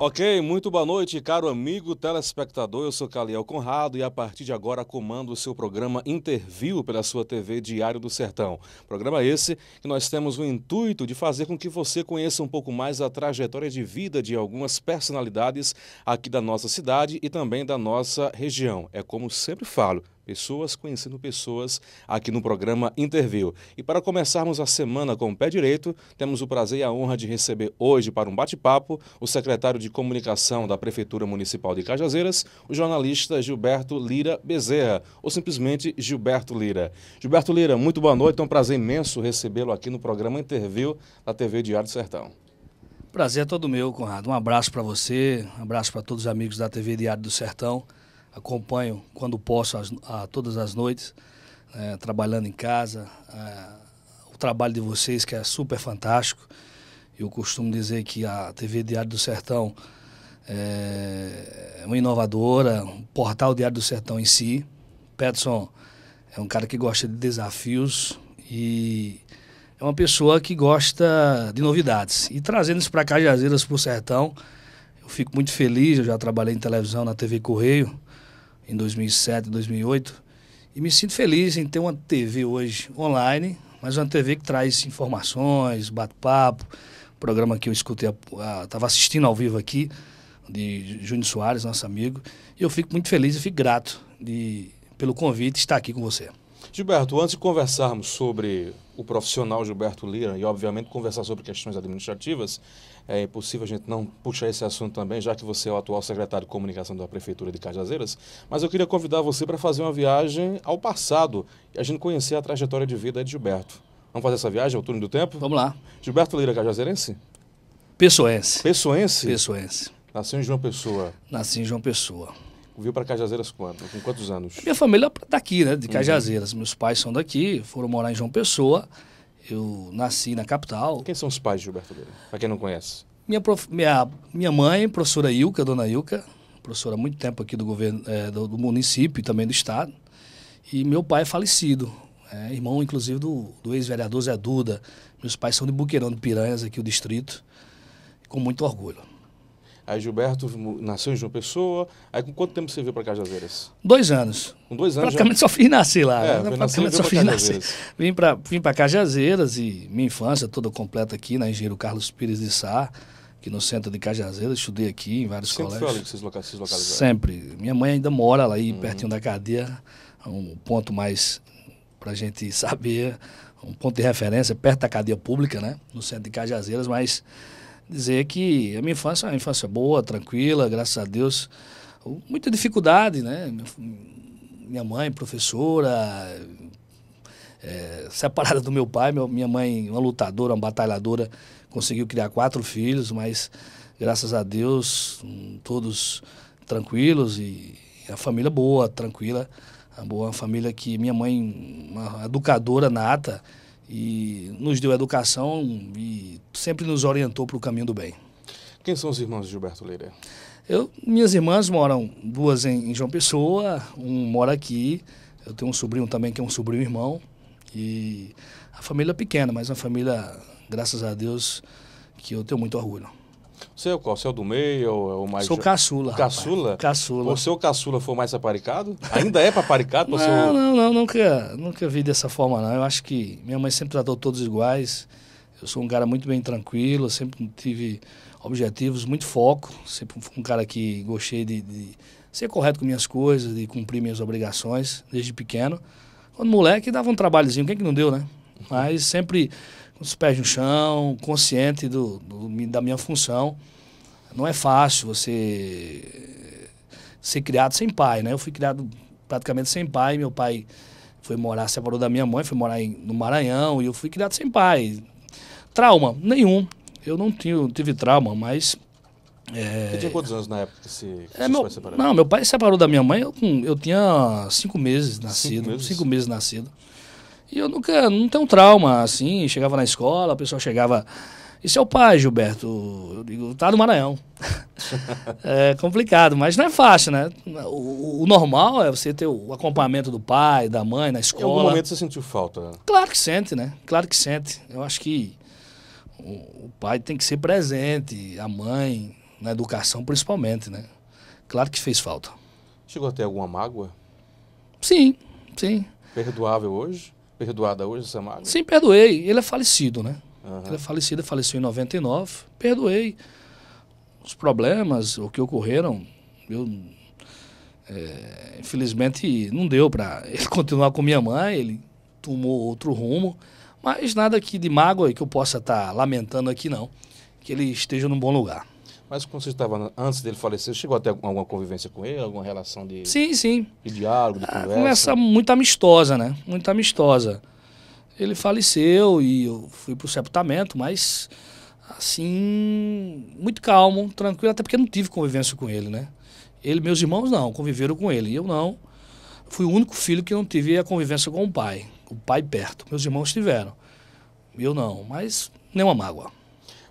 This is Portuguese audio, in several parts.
Ok, muito boa noite, caro amigo telespectador. Eu sou Caliel Conrado e a partir de agora comando o seu programa Interview pela sua TV Diário do Sertão. Programa esse que nós temos o intuito de fazer com que você conheça um pouco mais a trajetória de vida de algumas personalidades aqui da nossa cidade e também da nossa região. É como sempre falo, pessoas conhecendo pessoas aqui no programa Interview. E para começarmos a semana com o pé direito, temos o prazer e a honra de receber hoje para um bate-papo o secretário de Comunicação da Prefeitura Municipal de Cajazeiras, o jornalista Gilberto Lira Bezerra, ou simplesmente Gilberto Lira. Gilberto Lira, muito boa noite, é um prazer imenso recebê-lo aqui no programa Interview da TV Diário do Sertão. Prazer é todo meu, Conrado. Um abraço para você, um abraço para todos os amigos da TV Diário do Sertão acompanho quando posso as, a, todas as noites, é, trabalhando em casa. É, o trabalho de vocês que é super fantástico. Eu costumo dizer que a TV Diário do Sertão é, é uma inovadora, um portal Diário do Sertão em si. Peterson é um cara que gosta de desafios e é uma pessoa que gosta de novidades. E trazendo isso para Cajazeiras, para o Sertão, eu fico muito feliz. Eu já trabalhei em televisão, na TV Correio, em 2007, 2008. E me sinto feliz em ter uma TV hoje online, mas uma TV que traz informações, bate-papo, programa que eu escutei, estava assistindo ao vivo aqui, de Júnior Soares, nosso amigo. E eu fico muito feliz e fico grato de, pelo convite de estar aqui com você. Gilberto, antes de conversarmos sobre o profissional Gilberto Lira e, obviamente, conversar sobre questões administrativas, é impossível a gente não puxar esse assunto também, já que você é o atual secretário de comunicação da Prefeitura de Cajazeiras, mas eu queria convidar você para fazer uma viagem ao passado e a gente conhecer a trajetória de vida de Gilberto. Vamos fazer essa viagem ao turno do tempo? Vamos lá. Gilberto Lira Cajazeirense? Pessoense. Pessoense? Pessoense. Nasceu em João Pessoa. Nasci em João Pessoa. Viu para Cajazeiras quando? Com quantos anos? minha família é daqui, né? De uhum. Cajazeiras. Uhum. Meus pais são daqui, foram morar em João Pessoa. Eu nasci na capital. Quem são os pais de Gilberto Lira? Para quem não conhece. Minha, prof, minha, minha mãe, professora Ilka, dona Ilka, professora há muito tempo aqui do governo é, do, do, município e também do estado. E meu pai é falecido, é, irmão inclusive do, do ex-vereador Zé Duda. Meus pais são de Buqueirão de Piranhas, aqui o distrito, com muito orgulho. Aí Gilberto nasceu em João Pessoa. Aí com quanto tempo você veio para Cajazeiras? Dois anos. Com dois anos? Praticamente já... só fiz nascer lá. É, né? Praticamente só fiz nascer. Vim para vim Cajazeiras e minha infância toda completa aqui na né? Engenheiro Carlos Pires de Sá aqui no centro de Cajazeiras, estudei aqui em vários Sempre colégios. Sempre foi ali que vocês localizaram? Sempre. Minha mãe ainda mora lá, aí, uhum. pertinho da cadeia, é um ponto mais para a gente saber, um ponto de referência, perto da cadeia pública, né? No centro de Cajazeiras, mas dizer que a minha infância é uma infância boa, tranquila, graças a Deus. Muita dificuldade, né? Minha mãe, professora, é, separada do meu pai, minha mãe, uma lutadora, uma batalhadora, conseguiu criar quatro filhos, mas graças a Deus, todos tranquilos e a família boa, tranquila. A boa família que minha mãe, uma educadora nata, e nos deu educação e sempre nos orientou para o caminho do bem. Quem são os irmãos de Gilberto Leire? Eu, minhas irmãs moram duas em, em João Pessoa, um mora aqui, eu tenho um sobrinho também que é um sobrinho irmão, e a família é pequena, mas uma família graças a Deus, que eu tenho muito orgulho. Você é o qual? Você é o do meio ou é o mais... Sou jo... caçula. Caçula? Rapaz. Caçula. O caçula for mais aparicado? Ainda é paparicado? não, não, não, nunca, nunca vi dessa forma não. Eu acho que minha mãe sempre tratou todos iguais. Eu sou um cara muito bem tranquilo, sempre tive objetivos, muito foco. Sempre fui um cara que gostei de, de ser correto com minhas coisas, de cumprir minhas obrigações desde pequeno. Quando moleque dava um trabalhozinho, quem é que não deu, né? Mas sempre com os pés no chão, consciente do, do, da minha função. Não é fácil você ser criado sem pai, né? Eu fui criado praticamente sem pai. Meu pai foi morar, separou da minha mãe, foi morar em, no Maranhão e eu fui criado sem pai. Trauma? Nenhum. Eu não tinha, tive trauma, mas. É... Você tinha quantos anos na época que se, que é, meu, Não, meu pai separou da minha mãe, eu, eu tinha cinco meses nascido. Cinco meses, cinco meses nascido. E eu nunca, não tenho trauma, assim, chegava na escola, o pessoal chegava. Isso é o pai, Gilberto. Eu digo, tá no Maranhão. é complicado, mas não é fácil, né? O, o, normal é você ter o acompanhamento do pai, da mãe, na escola. Em algum momento você sentiu falta? Claro que sente, né? Claro que sente. Eu acho que o, o pai tem que ser presente, a mãe, na educação principalmente, né? Claro que fez falta. Chegou a ter alguma mágoa? Sim, sim. Perdoável hoje? Perdoada hoje, Saramago? Sim, perdoei. Ele é falecido, né? Uhum. Ele é falecido, faleceu em 99. Perdoei os problemas, o que ocorreram. Eu, é, infelizmente, não deu para ele continuar com minha mãe, ele tomou outro rumo. Mas nada que de mágoa que eu possa estar tá lamentando aqui, não. Que ele esteja num bom lugar. Mas quando você estava antes dele falecer, chegou até alguma convivência com ele, alguma relação de Sim, sim. de diálogo, de ah, conversa. Conversa muito amistosa, né? Muito amistosa. Ele faleceu e eu fui pro sepultamento, mas assim, muito calmo, tranquilo, até porque eu não tive convivência com ele, né? Ele, meus irmãos não, conviveram com ele, eu não. Fui o único filho que não tive a convivência com o pai, o pai perto. Meus irmãos tiveram. Eu não, mas nenhuma mágoa.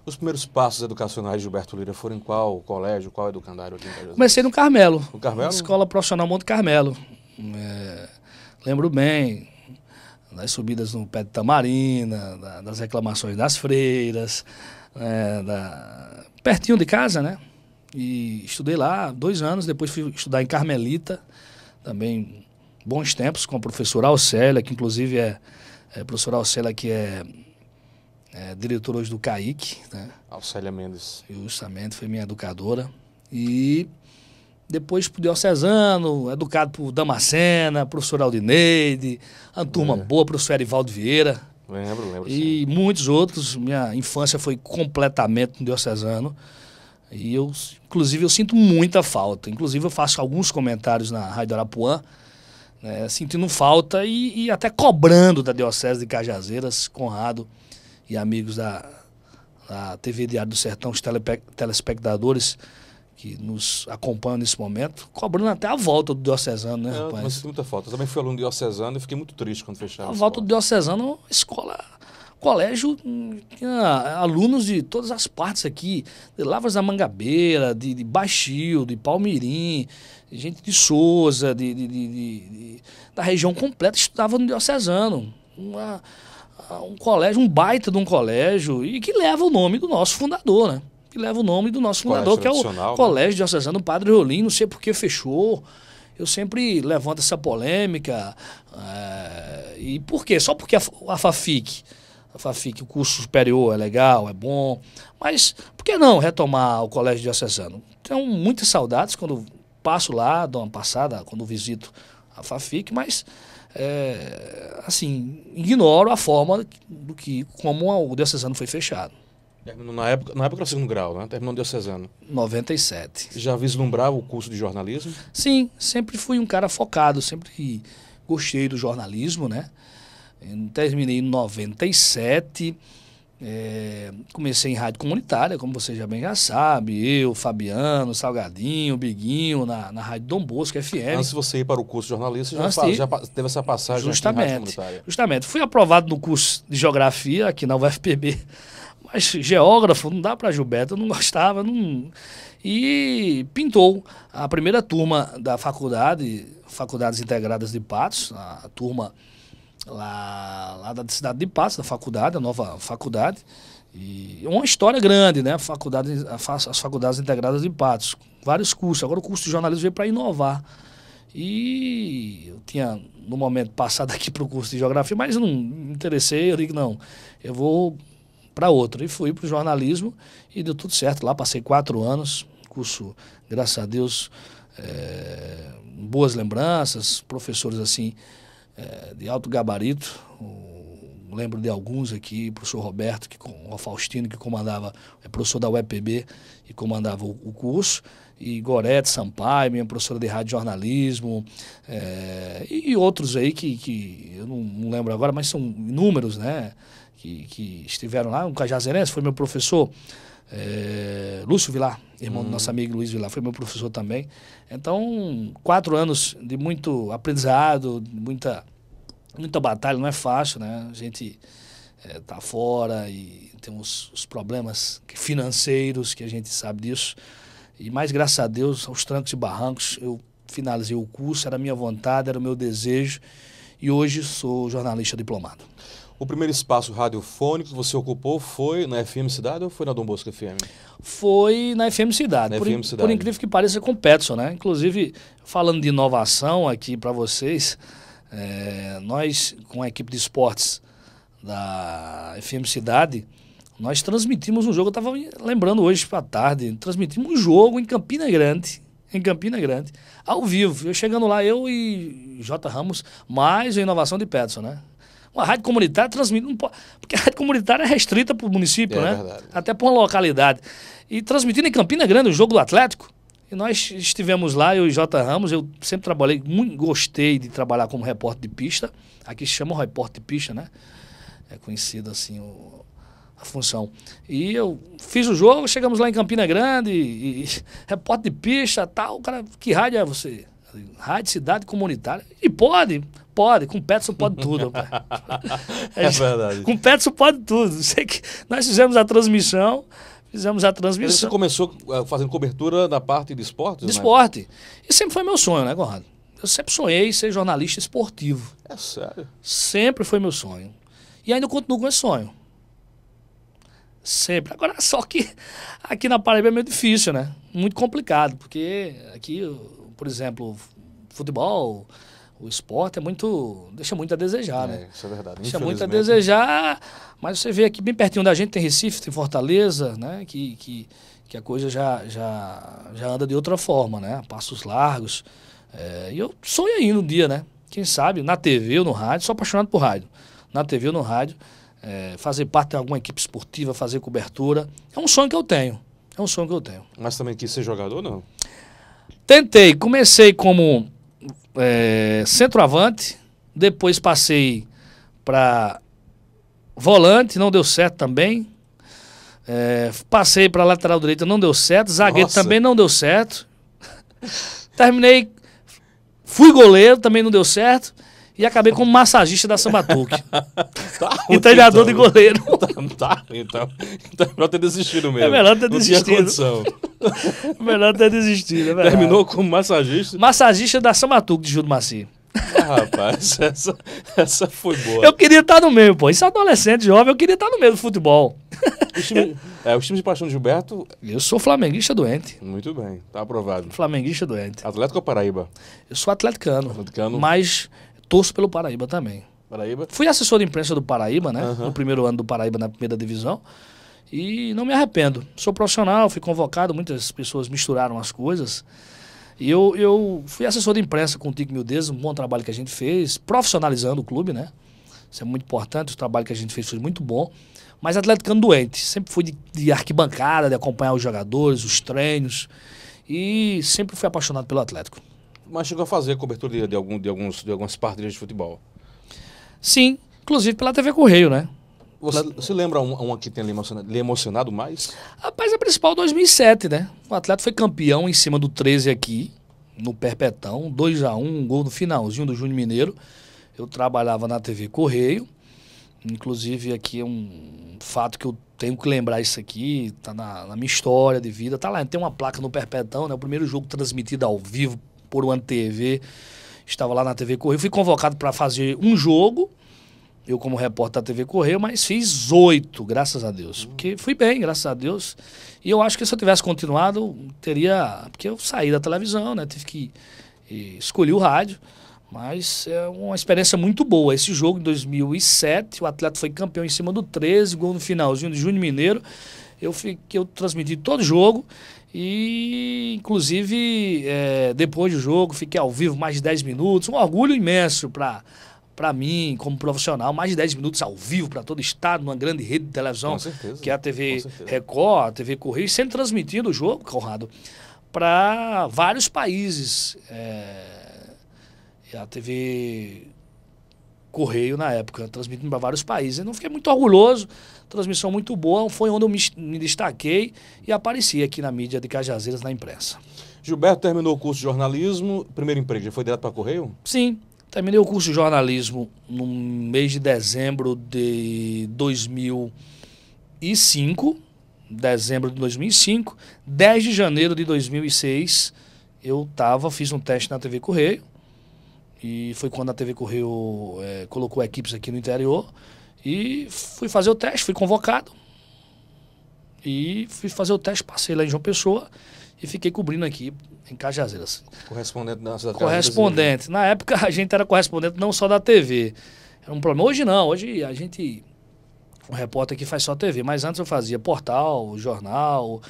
Os primeiros passos educacionais de Gilberto Lira foram em qual colégio, qual educandário? Aqui em Comecei no Carmelo. No Carmelo? Escola Profissional Monte Carmelo. É, lembro bem das subidas no pé de Tamarina, da, das reclamações das freiras, é, da, pertinho de casa, né? E estudei lá dois anos, depois fui estudar em Carmelita, também bons tempos, com a professora Alcélia, que inclusive é, é professora Alcélia que é é, hoje do CAIC. Né? Alcélia Mendes. Justamente, foi minha educadora. E depois pro Diocesano, educado por Damascena, professor Aldineide, a turma é. boa, professor Erivaldo Vieira. Lembro, lembro. E sim. muitos outros. Minha infância foi completamente no Diocesano. E eu, inclusive, eu sinto muita falta. Inclusive, eu faço alguns comentários na Rádio Arapuã, né, sentindo falta e, e até cobrando da Diocese de Cajazeiras, Conrado, e amigos da, da TV Diário do Sertão, os telespectadores que nos acompanham nesse momento, cobrando até a volta do Diocesano, né, é, rapaz? Mas muita falta. Eu também fui aluno do Diocesano e fiquei muito triste quando fecharam. A, volta do Diocesano, escola colégio tinha alunos de todas as partes aqui, de Lavras da Mangabeira, de, de Baixio, de Palmirim, gente de Souza, de, de, de da região completa, estudava no Diocesano. Uma, um colégio, um baita de um colégio, e que leva o nome do nosso fundador, né? Que leva o nome do nosso fundador, que é o né? Colégio Diocesano Padre Rolim, não sei por que fechou. Eu sempre levanto essa polêmica. É... e por quê? Só porque a, a FAFIC, a FAFIC, o curso superior é legal, é bom. Mas por que não retomar o Colégio Diocesano? Tenho muitas saudades quando passo lá, dou uma passada, quando visito a FAFIC, mas é, assim, ignoro a forma do que, como o diocesano foi fechado. na época, na época do segundo grau, né? Terminou o diocesano. 97. Já vislumbrava o curso de jornalismo? Sim, sempre fui um cara focado, sempre gostei do jornalismo, né? Terminei em 97 é, comecei em rádio comunitária, como você já bem já sabe, eu, Fabiano, Salgadinho, Biguinho, na, na Rádio Dom Bosco, FM. Antes de você ir para o curso de jornalista, já, fala, já teve essa passagem justamente, rádio comunitária. Justamente. Fui aprovado no curso de geografia aqui na UFPB, mas geógrafo não dá para Gilberto, eu não gostava. Não... E pintou a primeira turma da faculdade, Faculdades Integradas de Patos, a turma lá, lá da cidade de Passos, da faculdade, a nova faculdade. E uma história grande, né? faculdade, as faculdades integradas de Patos, vários cursos. Agora o curso de jornalismo veio para inovar. E eu tinha, no momento, passado aqui para o curso de geografia, mas não me interessei. Eu digo, não, eu vou para outro. E fui para o jornalismo e deu tudo certo lá. Passei quatro anos, curso, graças a Deus, é, boas lembranças, professores assim é, de alto gabarito. lembro de alguns aqui, o professor Roberto, que, o Faustino, que comandava, é professor da UEPB e comandava o, o curso e Gorete Sampaio, minha professora de rádio jornalismo, é, e, outros aí que, que eu não, não, lembro agora, mas são inúmeros, né? Que, que estiveram lá. um Cajazeirense foi meu professor é, Lúcio Vilar, irmão hum. do nosso amigo Luiz Vilar, foi meu professor também. Então, quatro anos de muito aprendizado, muita, muita batalha, não é fácil, né? A gente é, tá fora e tem os problemas financeiros que a gente sabe disso. E mais graças a Deus, aos trancos e barrancos, eu finalizei o curso, era a minha vontade, era o meu desejo. E hoje sou jornalista diplomado. O primeiro espaço radiofônico que você ocupou foi na FM Cidade ou foi na Dom Bosco FM? Foi na FM Cidade. Na por, FM Cidade. por incrível que pareça, é com o Petson, né? Inclusive, falando de inovação aqui para vocês, é, nós, com a equipe de esportes da FM Cidade, nós transmitimos um jogo, eu estava lembrando hoje para tarde, transmitimos um jogo em Campina Grande, em Campina Grande, ao vivo. Eu chegando lá, eu e J. Ramos, mais a inovação de Petson, né? Uma rádio comunitária transmitindo. porque a rádio comunitária é restrita para o município, é, né? Verdade. Até para uma localidade. E transmitindo em Campina Grande o jogo do Atlético. E nós estivemos lá, eu e J. Ramos, eu sempre trabalhei, muito gostei de trabalhar como repórter de pista. Aqui se chama repórter de pista, né? É conhecido assim o, a função. E eu fiz o jogo, chegamos lá em Campina Grande, e, e repórter de pista, tal, cara, que rádio é você? Rádio Cidade Comunitária. E pode, pode, com o Petson pode tudo, é verdade. Com o Petson pode tudo. Sei que nós fizemos a transmissão, fizemos a transmissão. você começou eh, fazendo cobertura da parte de esporte? De né? esporte. E sempre foi meu sonho, né, Conrado? Eu sempre sonhei ser jornalista esportivo. É sério? Sempre foi meu sonho. E ainda continuo com esse sonho. Sempre. Agora, só que aqui na Paraíba é meio difícil, né? Muito complicado, porque aqui por exemplo, futebol, o esporte é muito. deixa muito a desejar, é, né? Isso é verdade. Deixa muito a né? desejar, mas você vê aqui bem pertinho da gente, tem Recife, tem Fortaleza, né? Que, que, que a coisa já, já, já anda de outra forma, né? Passos largos. É, e eu sonho aí um dia, né? Quem sabe, na TV ou no rádio, sou apaixonado por rádio. Na TV ou no rádio, é, fazer parte de alguma equipe esportiva, fazer cobertura. É um sonho que eu tenho. É um sonho que eu tenho. Mas também quis ser jogador, não? Tentei, comecei como é, centroavante, depois passei para volante, não deu certo também. É, passei para lateral direita, não deu certo. Zagueiro Nossa. também não deu certo. Terminei, fui goleiro, também não deu certo e acabei como massagista da Samba Tuque. tá e treinador então. de goleiro. Tá, tá, então. Então é melhor ter desistido mesmo. É melhor ter desistido. melhor ter desistido. É Terminou como massagista? Massagista da Samba Tuque de Júlio Maci. Ah, rapaz, essa, essa foi boa. Eu queria estar no meio, pô. Isso é adolescente, jovem, eu queria estar no meio do futebol. o time é, de paixão de Gilberto. Eu sou flamenguista doente. Muito bem, tá aprovado. Flamenguista doente. Atlético ou Paraíba? Eu sou atleticano. Atleticano. Mas torço pelo Paraíba também. Paraíba? Fui assessor de imprensa do Paraíba, né? Uhum. No primeiro ano do Paraíba na primeira divisão. E não me arrependo. Sou profissional, fui convocado, muitas pessoas misturaram as coisas. E eu, eu fui assessor de imprensa com o Tico um bom trabalho que a gente fez, profissionalizando o clube, né? Isso é muito importante, o trabalho que a gente fez foi muito bom. Mas atleticando doente, sempre fui de, de arquibancada, de acompanhar os jogadores, os treinos. E sempre fui apaixonado pelo Atlético mas chegou a fazer cobertura de, de, algum, de, alguns, de algumas partidas de futebol. Sim, inclusive pela TV Correio, né? Você, você lembra uma, uma que tenha lhe emocionado, lhe emocionado mais? Rapaz, a principal 2007, né? O Atlético foi campeão em cima do 13 aqui, no Perpetão, 2 a 1 um gol no finalzinho do Júnior Mineiro. Eu trabalhava na TV Correio, inclusive aqui é um fato que eu tenho que lembrar isso aqui, tá na, na minha história de vida, tá lá, tem uma placa no Perpetão, né? O primeiro jogo transmitido ao vivo por uma TV, estava lá na TV Correio, fui convocado para fazer um jogo, eu como repórter da TV Correio, mas fiz oito, graças a Deus. Uhum. Porque fui bem, graças a Deus. E eu acho que se eu tivesse continuado, teria... Porque eu saí da televisão, né? Tive que... Eh, escolher o rádio. Mas é uma experiência muito boa. Esse jogo em 2007, o atleta foi campeão em cima do 13, gol no finalzinho do Júnior Mineiro eu, fiquei eu transmiti todo o jogo e, inclusive, é, depois do jogo, fiquei ao vivo mais de 10 minutos. Um orgulho imenso para para mim, como profissional, mais de 10 minutos ao vivo para todo o estado, numa grande rede de televisão, certeza, que é a TV Record, a TV Correio, sendo transmitido o jogo, Conrado, para vários países. É, a TV Correio, na época, transmitindo para vários países. Eu não fiquei muito orgulhoso, transmissão muito boa, foi onde eu me, me destaquei e apareci aqui na mídia de Cajazeiras, na imprensa. Gilberto terminou o curso de jornalismo, primeiro emprego, já foi direto para Correio? Sim, terminei o curso de jornalismo no mês de dezembro de 2005, dezembro de 2005, 10 de janeiro de 2006, eu tava, fiz um teste na TV Correio, e foi quando a TV Correio é, colocou equipes aqui no interior, e fui fazer o teste, fui convocado. E fui fazer o teste, passei lá em João Pessoa e fiquei cobrindo aqui em Cajazeiras. Correspondente da cidade Correspondente. Né? Na época a gente era correspondente não só da TV. Era um problema. Hoje não, hoje a gente. O repórter aqui faz só TV, mas antes eu fazia portal, jornal,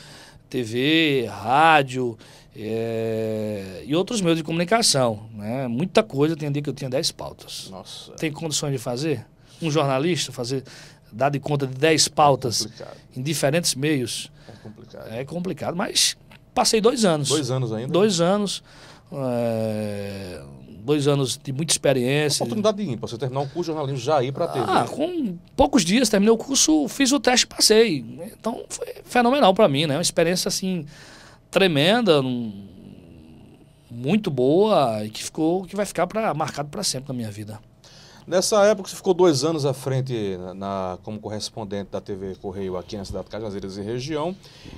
TV, rádio é... e outros meios de comunicação. Né? Muita coisa, tem dia que eu tinha 10 pautas. Nossa. Tem condições de fazer? um jornalista fazer dar de conta de 10 é pautas é em diferentes meios. É complicado. É complicado, mas passei dois anos. Dois anos ainda? Dois anos. É, dois anos de muita experiência. Uma oportunidade de para você terminar um curso de jornalismo já ir para ter TV. Ah, com poucos dias terminei o curso, fiz o teste passei. Então foi fenomenal para mim, né? Uma experiência assim tremenda, muito boa e que ficou que vai ficar para marcado para sempre na minha vida. Nessa época, você ficou dois anos à frente na, na como correspondente da TV Correio aqui na cidade de Cajazeiras e região,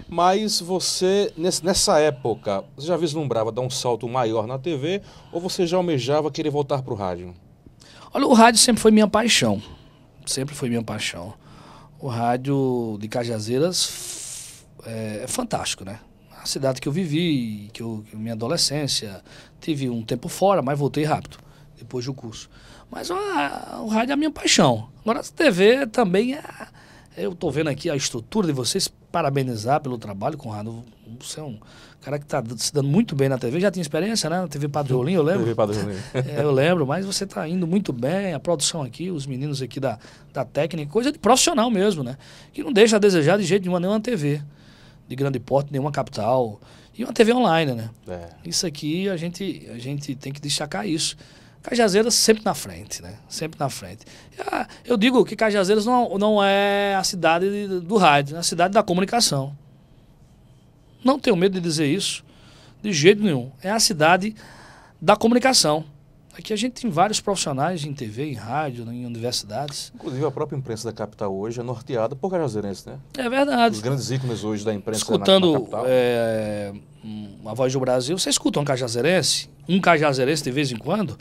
mas você, nesse, nessa época, você já vislumbrava dar um salto maior na TV ou você já almejava querer voltar para o rádio? Olha, o rádio sempre foi minha paixão. Sempre foi minha paixão. O rádio de Cajazeiras é, é fantástico, né? A cidade que eu vivi, que eu, minha adolescência, tive um tempo fora, mas voltei rápido, depois do curso. Mas ó, o rádio é a minha paixão. Agora a TV também é. Eu estou vendo aqui a estrutura de vocês, parabenizar pelo trabalho, Conrado. Você é um cara que está se dando muito bem na TV. Já tinha experiência, né? Na TV Padre eu lembro. TV Padre é, eu lembro, mas você está indo muito bem. A produção aqui, os meninos aqui da, da técnica, coisa de profissional mesmo, né? Que não deixa a desejar de jeito nenhum nenhuma TV de grande porte, nenhuma capital. E uma TV online, né? É. Isso aqui a gente, a gente tem que destacar isso. Cajazeiras sempre na frente, né? Sempre na frente. Ah, eu digo que Cajazeiras não, não é a cidade do rádio, é a cidade da comunicação. Não tenho medo de dizer isso, de jeito nenhum. É a cidade da comunicação. Aqui a gente tem vários profissionais em TV, em rádio, em universidades. Inclusive a própria imprensa da capital hoje é norteada por Cajazeirense, né? É verdade. Os grandes ícones hoje da imprensa Escutando, na, capital. É, hum, a voz do Brasil, você escuta um cajazeirense? Um cajazeirense de vez em quando?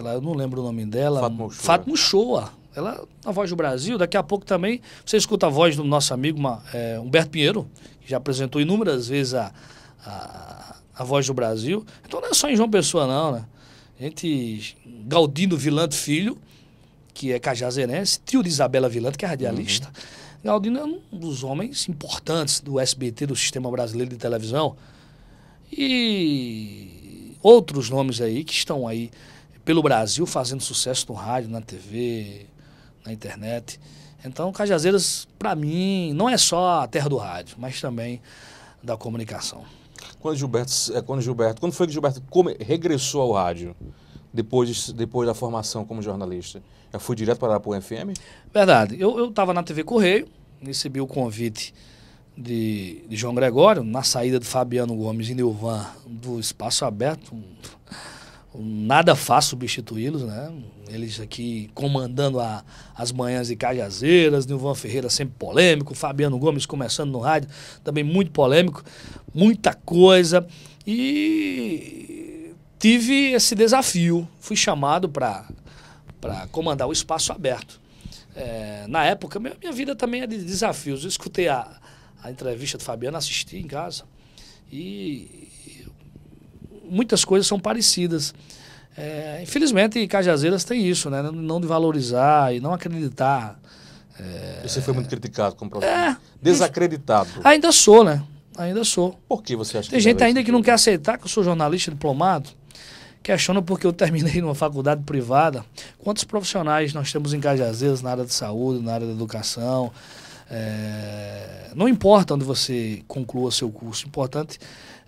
que lá, eu não lembro o nome dela. Fátima Shoa. Fatmo Ela, na Voz do Brasil, daqui a pouco também você escuta a voz do nosso amigo uma, é, Humberto Pinheiro, que já apresentou inúmeras vezes a, a, a, Voz do Brasil. Então não é só em João Pessoa, não, né? A gente, Galdino Vilante Filho, que é cajazeirense, tio de Isabela Vilante que é radialista. Uhum. Galdino é um dos homens importantes do SBT, do Sistema Brasileiro de Televisão. E outros nomes aí que estão aí pelo Brasil fazendo sucesso no rádio, na TV, na internet. Então, Cajazeiras, para mim, não é só a terra do rádio, mas também da comunicação. Quando Gilberto, é, quando Gilberto, quando foi que Gilberto come, regressou ao rádio? Depois, depois da formação como jornalista? Já foi direto para a Arapuã FM? Verdade. Eu estava na TV Correio, recebi o convite de, de, João Gregório, na saída de Fabiano Gomes e Nilvan do Espaço Aberto, um, nada fácil substituí-los, né? Eles aqui comandando a, as manhãs de Cajazeiras, Nilvan Ferreira sempre polêmico, Fabiano Gomes começando no rádio, também muito polêmico, muita coisa. E tive esse desafio, fui chamado para comandar o espaço aberto. É, na época, minha, minha vida também é de desafios. Eu escutei a, a entrevista do Fabiano, assisti em casa e muitas coisas são parecidas. É, infelizmente, Cajazeiras tem isso, né? Não de valorizar e não acreditar. É... Você foi muito criticado como profissional. É, Desacreditado. Ainda sou, né? Ainda sou. Por que você acha Tem que gente ainda que não quer aceitar que eu sou jornalista diplomado, questiona porque eu terminei numa faculdade privada. Quantos profissionais nós temos em Cajazeiras na área de saúde, na área da educação? É... Não importa onde você conclua seu curso, o importante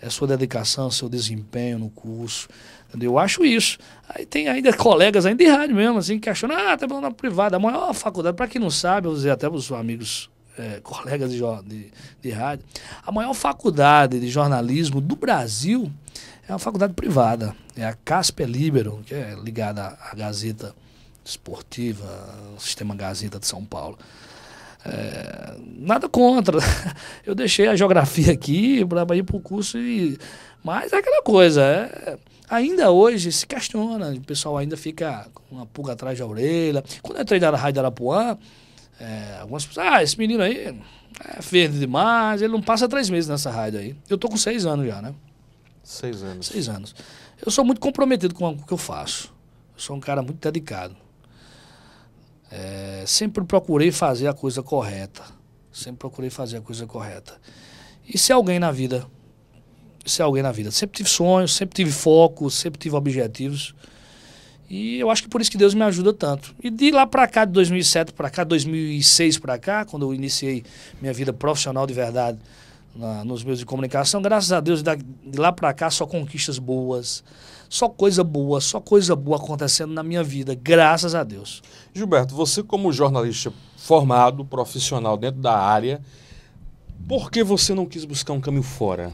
é sua dedicação, seu desempenho no curso. Entendeu? Eu acho isso. Aí tem ainda colegas ainda de rádio mesmo, assim, que acham, ah, tá falando na privada, a maior faculdade, para quem não sabe, eu usei até para os amigos, é, colegas de, de, de rádio, a maior faculdade de jornalismo do Brasil é uma faculdade privada, é a Casper Libero, que é ligada à Gazeta Esportiva, o Sistema Gazeta de São Paulo. É, nada contra. Eu deixei a geografia aqui para ir para o curso, e, mas é aquela coisa. É, ainda hoje se questiona, o pessoal ainda fica com uma pulga atrás da orelha. Quando eu entrei na Rádio Arapuã, é, algumas pessoas, ah, esse menino aí é verde demais, ele não passa três meses nessa rádio aí. Eu tô com seis anos já, né? Seis anos. Seis anos. Eu sou muito comprometido com o que eu faço. Eu sou um cara muito dedicado. É, sempre procurei fazer a coisa correta. Sempre procurei fazer a coisa correta. E ser alguém na vida. Ser alguém na vida. Sempre tive sonhos, sempre tive foco, sempre tive objetivos. E eu acho que por isso que Deus me ajuda tanto. E de lá para cá, de 2007 para cá, 2006 para cá, quando eu iniciei minha vida profissional de verdade na, nos meios de comunicação, graças a Deus, de lá para cá só conquistas boas, só coisa boa, só coisa boa acontecendo na minha vida, graças a Deus. Gilberto, você como jornalista formado, profissional dentro da área, por que você não quis buscar um caminho fora?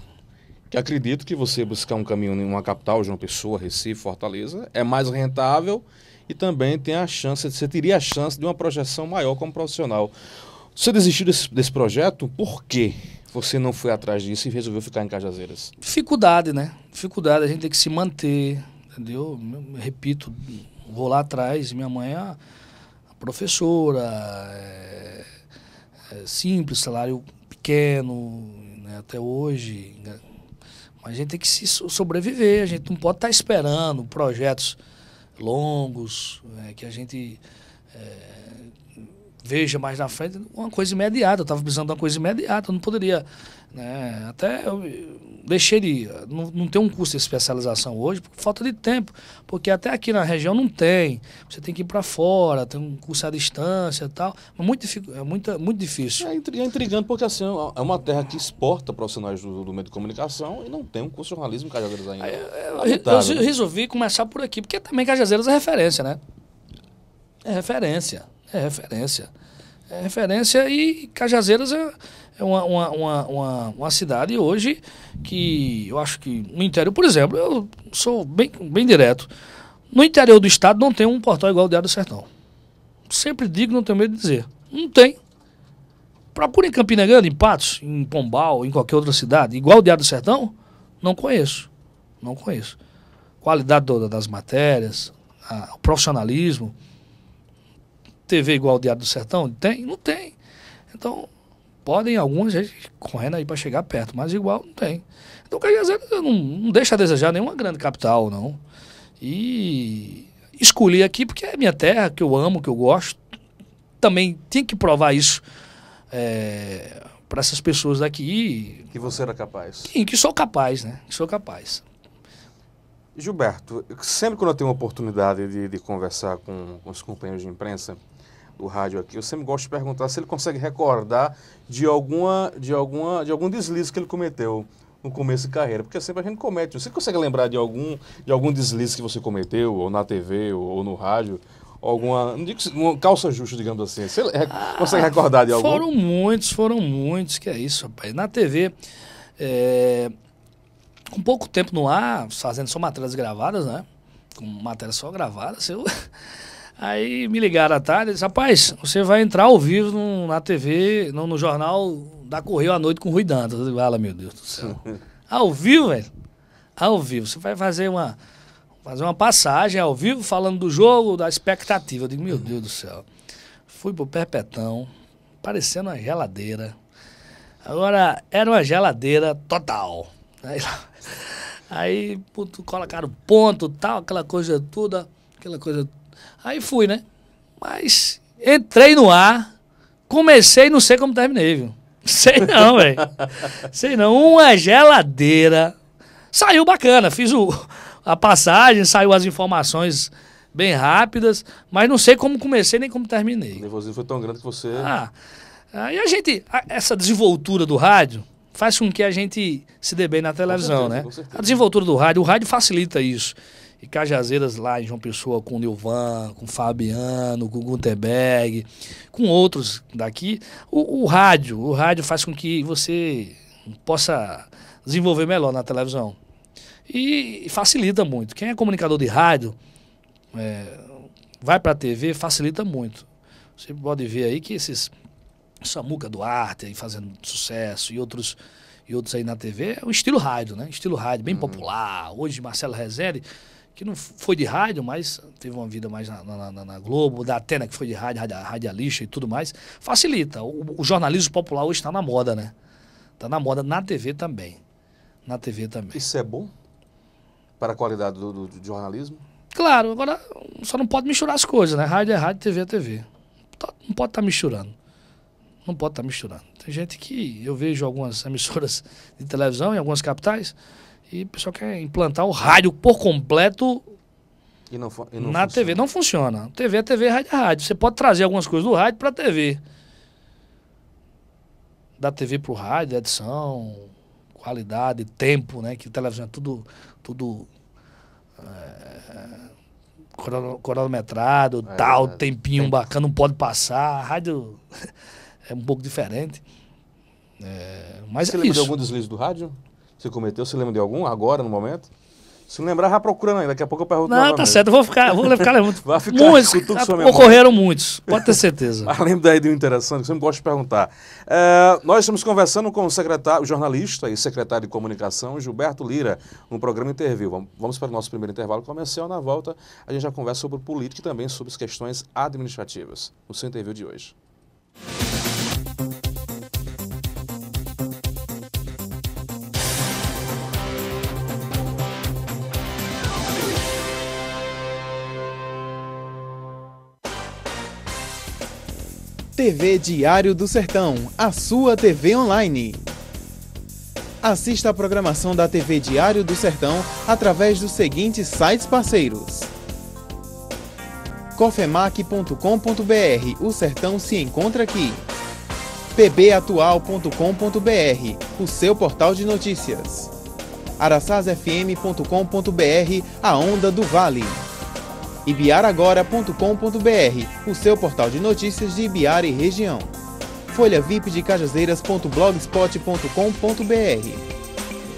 Que acredito que você buscar um caminho em uma capital, João Pessoa, Recife, Fortaleza, é mais rentável e também tem a chance, você teria a chance de uma projeção maior como profissional. Você desistiu desse, desse projeto por quê? Você não foi atrás disso e resolveu ficar em Cajazeiras? Dificuldade, né? Dificuldade, a gente tem que se manter, entendeu? Eu, repito, vou lá atrás, minha mãe é a professora, é, é simples, salário pequeno, né, até hoje. Né? Mas a gente tem que se sobreviver, a gente não pode estar tá esperando projetos longos, né, que a gente. É, veja mais na frente, uma coisa imediata. Eu estava precisando de uma coisa imediata, eu não poderia. Né? Até eu deixei de. Não, não tem um curso de especialização hoje por falta de tempo, porque até aqui na região não tem. Você tem que ir para fora, tem um curso à distância e tal. Mas muito, é muito, é muito difícil. É, é, intrigante, porque assim, é, é uma terra que exporta profissionais do, do meio de comunicação e não tem um curso de jornalismo em Cajazeiras ainda. Eu, eu, eu né? resolvi começar por aqui, porque também Cajazeiras é referência, né? É referência. É referência. É referência e Cajazeiras é, é uma, uma, uma, uma, cidade hoje que eu acho que no interior, por exemplo, eu sou bem, bem direto. No interior do estado não tem um portal igual ao Diário do Sertão. Sempre digo, não tenho medo de dizer. Não tem. Procure em Campina Grande, em Patos, em Pombal, em qualquer outra cidade, igual o Diário do Sertão, não conheço. Não conheço. Qualidade do, das matérias, a, o profissionalismo. TV igual o Diário do Sertão? Tem? Não tem. Então, podem algumas correndo aí para chegar perto, mas igual não tem. Então, Cajazeiras não, não deixa a desejar nenhuma grande capital, não. E escolhi aqui porque é minha terra, que eu amo, que eu gosto. Também tinha que provar isso é, para essas pessoas daqui. Que você era capaz. que sou capaz, né? Que sou capaz. Gilberto, sempre quando eu tenho uma oportunidade de, de conversar com, com os companheiros de imprensa, do rádio aqui, eu sempre gosto de perguntar se ele consegue recordar de alguma, de alguma, de algum deslize que ele cometeu no começo de carreira, porque sempre a gente comete. Você consegue lembrar de algum, de algum deslize que você cometeu, ou na TV, ou, ou no rádio? Alguma, não digo uma calça justa, digamos assim. Você ah, consegue recordar de algum? Foram muitos, foram muitos, que é isso, rapaz. Na TV, é, eh, com pouco tempo no ar, fazendo só matérias gravadas, né? Com matérias só gravadas, eu Aí me ligaram à tarde e disse, rapaz, você vai entrar ao vivo no, na TV, no, no, jornal da Correio à noite com o Rui Dantas. Eu digo, meu Deus do céu. ao vivo, velho? Ao vivo. Você vai fazer uma, fazer uma passagem ao vivo falando do jogo, da expectativa. Eu digo, meu Deus do céu. Fui pro Perpetão, parecendo uma geladeira. Agora, era uma geladeira total. Aí, aí puto, colocaram ponto, tal, aquela coisa toda, aquela coisa Aí fui, né? Mas entrei no ar, comecei não sei como terminei, viu? Sei não, velho. sei não. Uma geladeira. Saiu bacana, fiz o, a passagem, saiu as informações bem rápidas, mas não sei como comecei nem como terminei. O nervosismo foi tão grande que você. Ah, e a gente, essa desenvoltura do rádio faz com que a gente se dê bem na televisão, com certeza, né? Com a desenvoltura do rádio, o rádio facilita isso e Cajazeiras lá em João Pessoa com o Nilvan, com o Fabiano, com o Gutenberg, com outros daqui. O, o, rádio, o rádio faz com que você possa desenvolver melhor na televisão. E, e facilita muito. Quem é comunicador de rádio, é, vai para a TV, facilita muito. Você pode ver aí que esses Samuca Duarte aí fazendo sucesso e outros e outros aí na TV, é o estilo rádio, né? Estilo rádio, bem uhum. popular. Hoje, Marcelo Rezende que não foi de rádio, mas teve uma vida mais na, na, na, na Globo, da Atena, que foi de rádio, rádio radialista e tudo mais, facilita. O, o jornalismo popular hoje está na moda, né? Está na moda na TV também. Na TV também. Isso é bom para a qualidade do, do, do jornalismo? Claro, agora só não pode misturar as coisas, né? Rádio é rádio, TV é TV. Tá, não pode estar tá misturando. Não pode estar tá misturando. Tem gente que eu vejo algumas emissoras de televisão em algumas capitais e o pessoal quer implantar o rádio por completo e não, e não na funciona. TV. Não funciona. TV é TV, rádio é rádio. Você pode trazer algumas coisas do rádio para a TV. Da TV para o rádio, edição, qualidade, tempo, né? Que televisão é tudo, tudo é, cronometrado, é, tal, é, tempinho tempo. bacana, não pode passar. A rádio é um pouco diferente. É, mas Você é lembra isso. de algum deslize do rádio? você cometeu? Você lembra de algum agora, no momento? Se lembrar, já procurando aí. Daqui a pouco eu pergunto. Não, tá novamente. tá certo. Eu vou ficar, vou ficar lembrando. Vai ficar muitos, ocorreram muitos. Pode ter certeza. Mas lembra daí de um interessante, que eu sempre gosto de perguntar. É, nós estamos conversando com o secretário, o jornalista e secretário de comunicação, Gilberto Lira, no programa Interview. Vamos, vamos para o nosso primeiro intervalo comercial. Na volta, a gente já conversa sobre política e também sobre as questões administrativas. No seu interview de hoje. TV Diário do Sertão, a sua TV online. Assista a programação da TV Diário do Sertão através dos seguintes sites parceiros: cofemac.com.br, o sertão se encontra aqui. pbatual.com.br, o seu portal de notícias. araçazfm.com.br, a onda do vale ibiaragora.com.br, o seu portal de notícias de Ibiara e região. Folha VIP de cajazeiras.blogspot.com.br.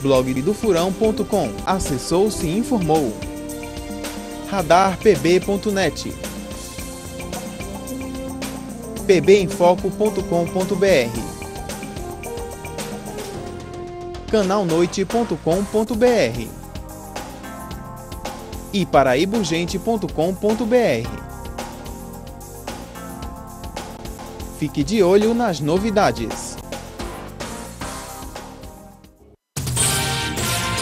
Blog do Furão.com. Acessou, se informou. radarpb.net. pbemfoco.com.br. canalnoite.com.br e paraíburgente.com.br. Fique de olho nas novidades.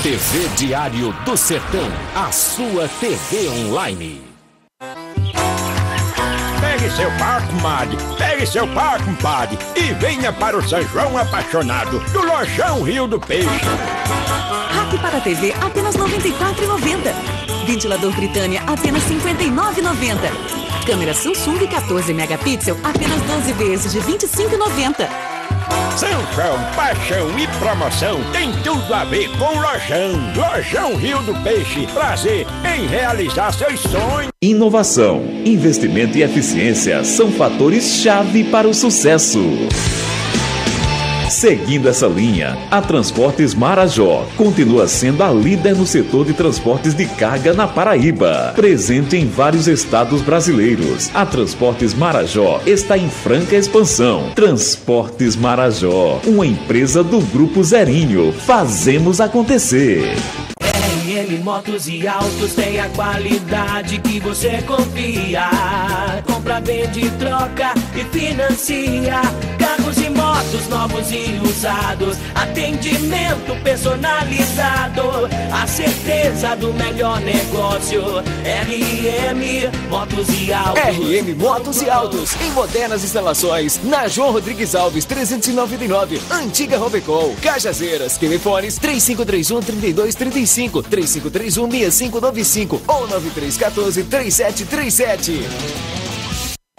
TV Diário do Sertão, a sua TV online. Pegue seu barco, Mad, pegue seu barco, mad e venha para o São João apaixonado do Lojão Rio do Peixe. Rap para a TV apenas R$ 94,90. Ventilador Britânia, apenas 59,90. Câmera Samsung 14 megapixel, apenas 12 vezes de 25,90. São paixão e promoção tem tudo a ver com Lojão. Lojão Rio do Peixe, prazer em realizar seus sonhos. Inovação, investimento e eficiência são fatores-chave para o sucesso. Seguindo essa linha, a Transportes Marajó continua sendo a líder no setor de transportes de carga na Paraíba. Presente em vários estados brasileiros, a Transportes Marajó está em franca expansão. Transportes Marajó, uma empresa do Grupo Zerinho. Fazemos acontecer. MM Motos e Autos tem a qualidade que você confia. Compra, vende, troca e financia. Carros e motos novos e usados. Atendimento personalizado. A certeza do melhor negócio. RM Motos e Autos. RM Motos e Autos. Em modernas instalações. Na João Rodrigues Alves 399. Antiga Robecol. Cajazeiras. Telefones 3531 3235. 3531 6595 ou 9314 3737.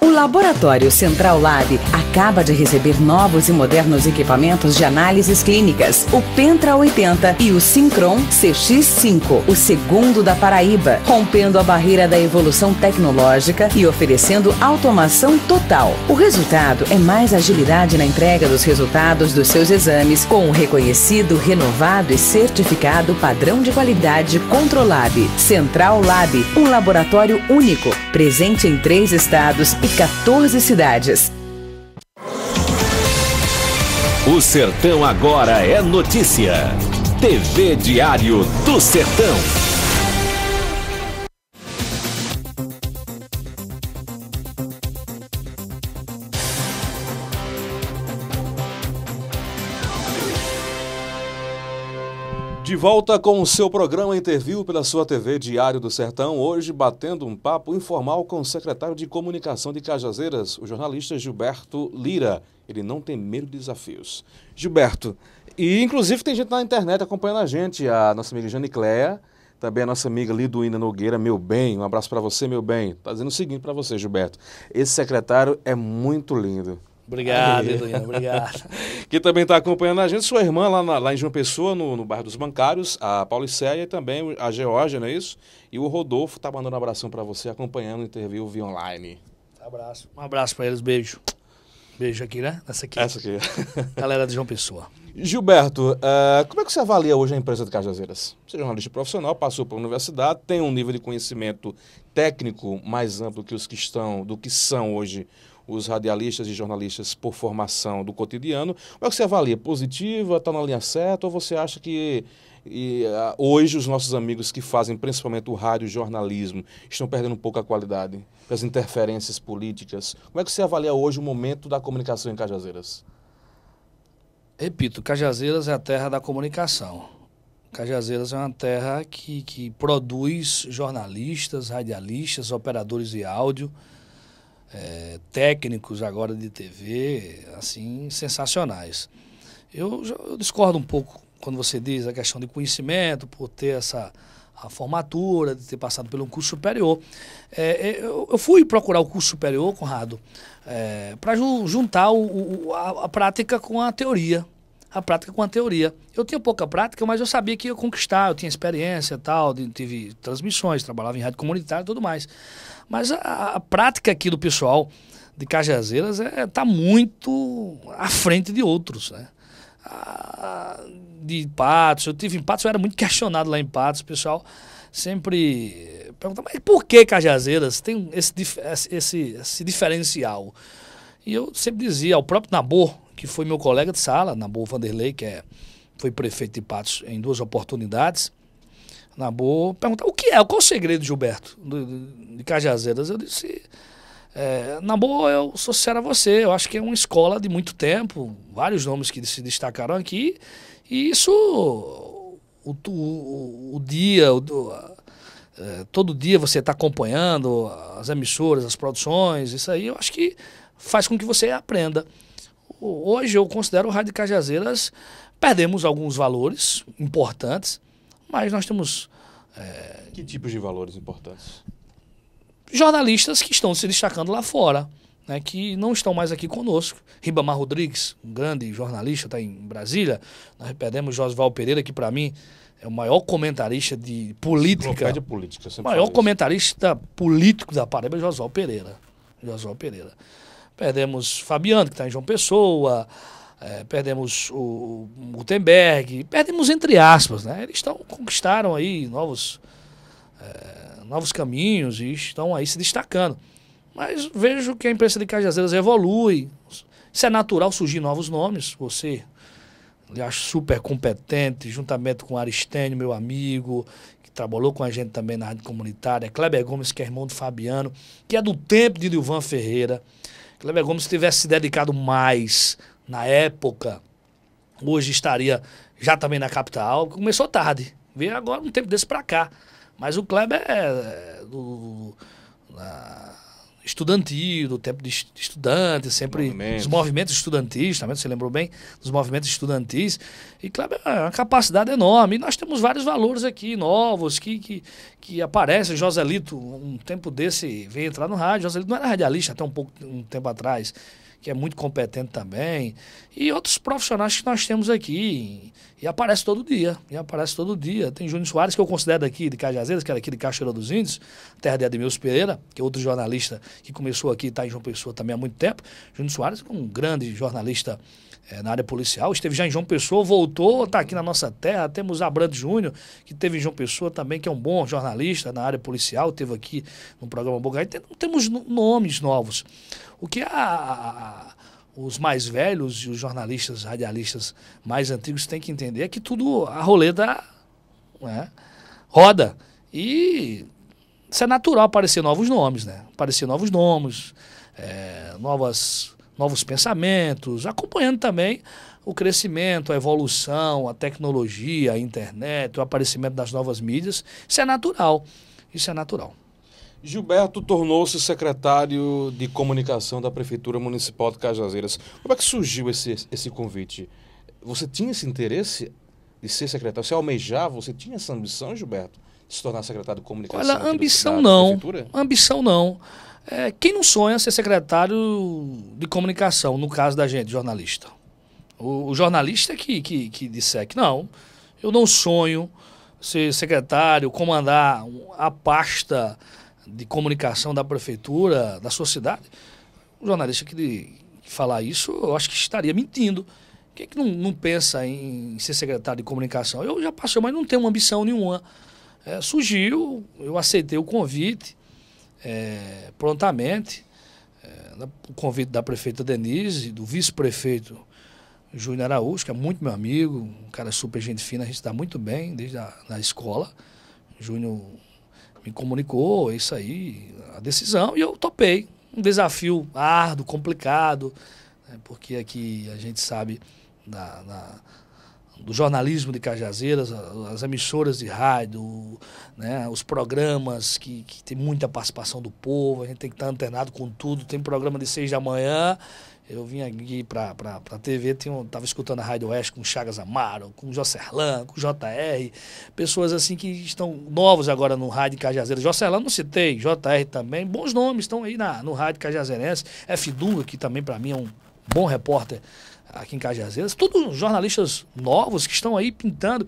O Laboratório Central Lab acaba de receber novos e modernos equipamentos de análises clínicas, o Pentra 80 e o Syncron CX5, o segundo da Paraíba, rompendo a barreira da evolução tecnológica e oferecendo automação total. O resultado é mais agilidade na entrega dos resultados dos seus exames com o reconhecido, renovado e certificado padrão de qualidade Controlab. Central Lab, um laboratório único, presente em três estados e 14 cidades. O Sertão agora é notícia. TV Diário do Sertão. volta com o seu programa Interview pela sua TV Diário do Sertão, hoje batendo um papo informal com o secretário de Comunicação de Cajazeiras, o jornalista Gilberto Lira. Ele não tem medo de desafios. Gilberto, e inclusive tem gente na internet acompanhando a gente, a nossa amiga Jane Cleia, também a nossa amiga Liduína Nogueira, meu bem, um abraço para você, meu bem. Está dizendo o seguinte para você, Gilberto, esse secretário é muito lindo. Obrigado, Helena, obrigado. que também está acompanhando a gente, sua irmã lá, na, lá em João Pessoa, no, no bairro dos Bancários, a Pauliceia e também a Georgia, não é isso? E o Rodolfo está mandando um abração para você, acompanhando o interview via online. Abraço. Um abraço para eles, beijo. Beijo aqui, né? Essa aqui. Essa aqui. Galera de João Pessoa. Gilberto, uh, como é que você avalia hoje a empresa de Cajazeiras? Você é jornalista profissional, passou pela universidade, tem um nível de conhecimento técnico mais amplo que os que estão, do que são hoje os radialistas e jornalistas por formação do cotidiano. Como é que você avalia? Positiva? Está na linha certa? Ou você acha que e, uh, hoje os nossos amigos que fazem principalmente o rádio e jornalismo estão perdendo um pouco a qualidade pelas interferências políticas? Como é que você avalia hoje o momento da comunicação em Cajazeiras? Repito, Cajazeiras é a terra da comunicação. Cajazeiras é uma terra que, que produz jornalistas, radialistas, operadores de áudio, é, técnicos agora de TV, assim, sensacionais. Eu, eu, discordo um pouco quando você diz a questão de conhecimento, por ter essa a formatura, de ter passado pelo curso superior. É, é, eu, eu, fui procurar o curso superior, Conrado, é, para juntar o, o, a, a prática com a teoria a prática com a teoria. Eu tinha pouca prática, mas eu sabia que ia conquistar, eu tinha experiência tal, tive transmissões, trabalhava em rádio comunitária e tudo mais. Mas a, a, prática aqui do pessoal de Cajazeiras está é, é, tá muito à frente de outros, né? A, de Patos, eu tive em Patos, eu era muito questionado lá em Patos, o pessoal sempre eh, pergunta, mas por que Cajazeiras tem esse, esse, esse diferencial? E eu sempre dizia ao próprio Nabor, que foi meu colega de sala, Nabu Vanderlei, que é, foi prefeito de Patos em duas oportunidades. Nabu perguntar o que é, qual é o segredo, Gilberto, do, do, de Cajazeiras? Eu disse, é, Nabu, eu sou sincero a você, eu acho que é uma escola de muito tempo, vários nomes que se destacaram aqui, e isso, o, o, o dia, o, é, todo dia você está acompanhando as emissoras, as produções, isso aí eu acho que faz com que você aprenda. Hoje eu considero o Rádio Cajazeiras, perdemos alguns valores importantes, mas nós temos... É, que tipos de valores importantes? Jornalistas que estão se destacando lá fora, né, que não estão mais aqui conosco. Ribamar Rodrigues, um grande jornalista, está em Brasília. Nós perdemos Josval Pereira, que para mim é o maior comentarista de política. De política maior comentarista político da Paraíba é Josval Pereira. Josval Pereira. Perdemos Fabiano, que está em João Pessoa. É, perdemos o Gutenberg, perdemos entre aspas, né? Eles estão conquistaram aí novos, é, novos caminhos e estão aí se destacando. Mas vejo que a imprensa de Cajazeiras evolui. Isso é natural surgir novos nomes. Você, eu acho super competente, juntamente com Aristênio, meu amigo, que trabalhou com a gente também na rádio comunitária, Kleber Gomes, que é irmão do Fabiano, que é do tempo de Dilvan Ferreira. Cléber Gomes tivesse se dedicado mais na época, hoje estaria já também na capital. Começou tarde, veio agora um tempo desse para cá. Mas o Kleber é, é do, do, estudantil, do tempo de estudante, sempre movimentos. movimentos estudantis, também você lembrou bem, dos movimentos estudantis. E claro, é uma capacidade é enorme. E nós temos vários valores aqui novos que, que, que aparecem. Joselito, um tempo desse, veio entrar no rádio. Joselito não era radialista até um pouco um tempo atrás que é muito competente também, e outros profissionais que nós temos aqui. E aparece todo dia, e aparece todo dia. Tem Júnior Soares, que eu considero daqui de Cajazeiras, que era aqui de Cachoeira dos Índios, terra de Edmilson Pereira, que é outro jornalista que começou aqui, está em João Pessoa também há muito tempo. Júnior Soares, é um grande jornalista é, na área policial, esteve já em João Pessoa, voltou, está aqui na nossa terra. Temos Abrando Júnior, que teve em João Pessoa também, que é um bom jornalista na área policial, teve aqui no programa Bogai. Temos nomes novos. O que a, os mais velhos e os jornalistas, radialistas mais antigos têm que entender é que tudo, a roleta né, roda. E isso é natural aparecer novos nomes, né? Aparecer novos nomes, é, novas, novos pensamentos, acompanhando também o crescimento, a evolução, a tecnologia, a internet, o aparecimento das novas mídias. Isso é natural. Isso é natural. Gilberto tornou-se secretário de comunicação da Prefeitura Municipal de Cajazeiras. Como é que surgiu esse, esse convite? Você tinha esse interesse de ser secretário? Você almejava? Você tinha essa ambição, Gilberto, de se tornar secretário de comunicação? Olha, ambição da, não. Da ambição não. É, quem não sonha ser secretário de comunicação, no caso da gente, jornalista? O, o jornalista que, que, que disser que não, eu não sonho ser secretário, comandar a pasta de comunicação da prefeitura, da sua cidade, o jornalista que falar isso, eu acho que estaria mentindo. Quem é que não, não pensa em ser secretário de comunicação? Eu já passei, mas não tenho uma ambição nenhuma. É, surgiu, eu aceitei o convite é, prontamente, é, o convite da prefeita Denise, do vice-prefeito Júnior Araújo, que é muito meu amigo, um cara super gente fina, a gente está muito bem desde a escola. Júnior me comunicou é isso aí, a decisão, e eu topei. Um desafio árduo, complicado, né, porque aqui a gente sabe do jornalismo de Cajazeiras, as emissoras de rádio, né, os programas que, que tem muita participação do povo, a gente tem que estar antenado com tudo, tem programa de seis da manhã eu vim aqui pra, pra, pra TV, tinha, tava escutando a Rádio Oeste com Chagas Amaro, com Jocerlan, com JR, pessoas assim que estão novos agora no rádio Cajazeiro. Jocerlan não citei, JR também, bons nomes estão aí na, no rádio Cajazeirense. Fidu que também para mim é um bom repórter aqui em Cajazeiras. Todos jornalistas novos que estão aí pintando.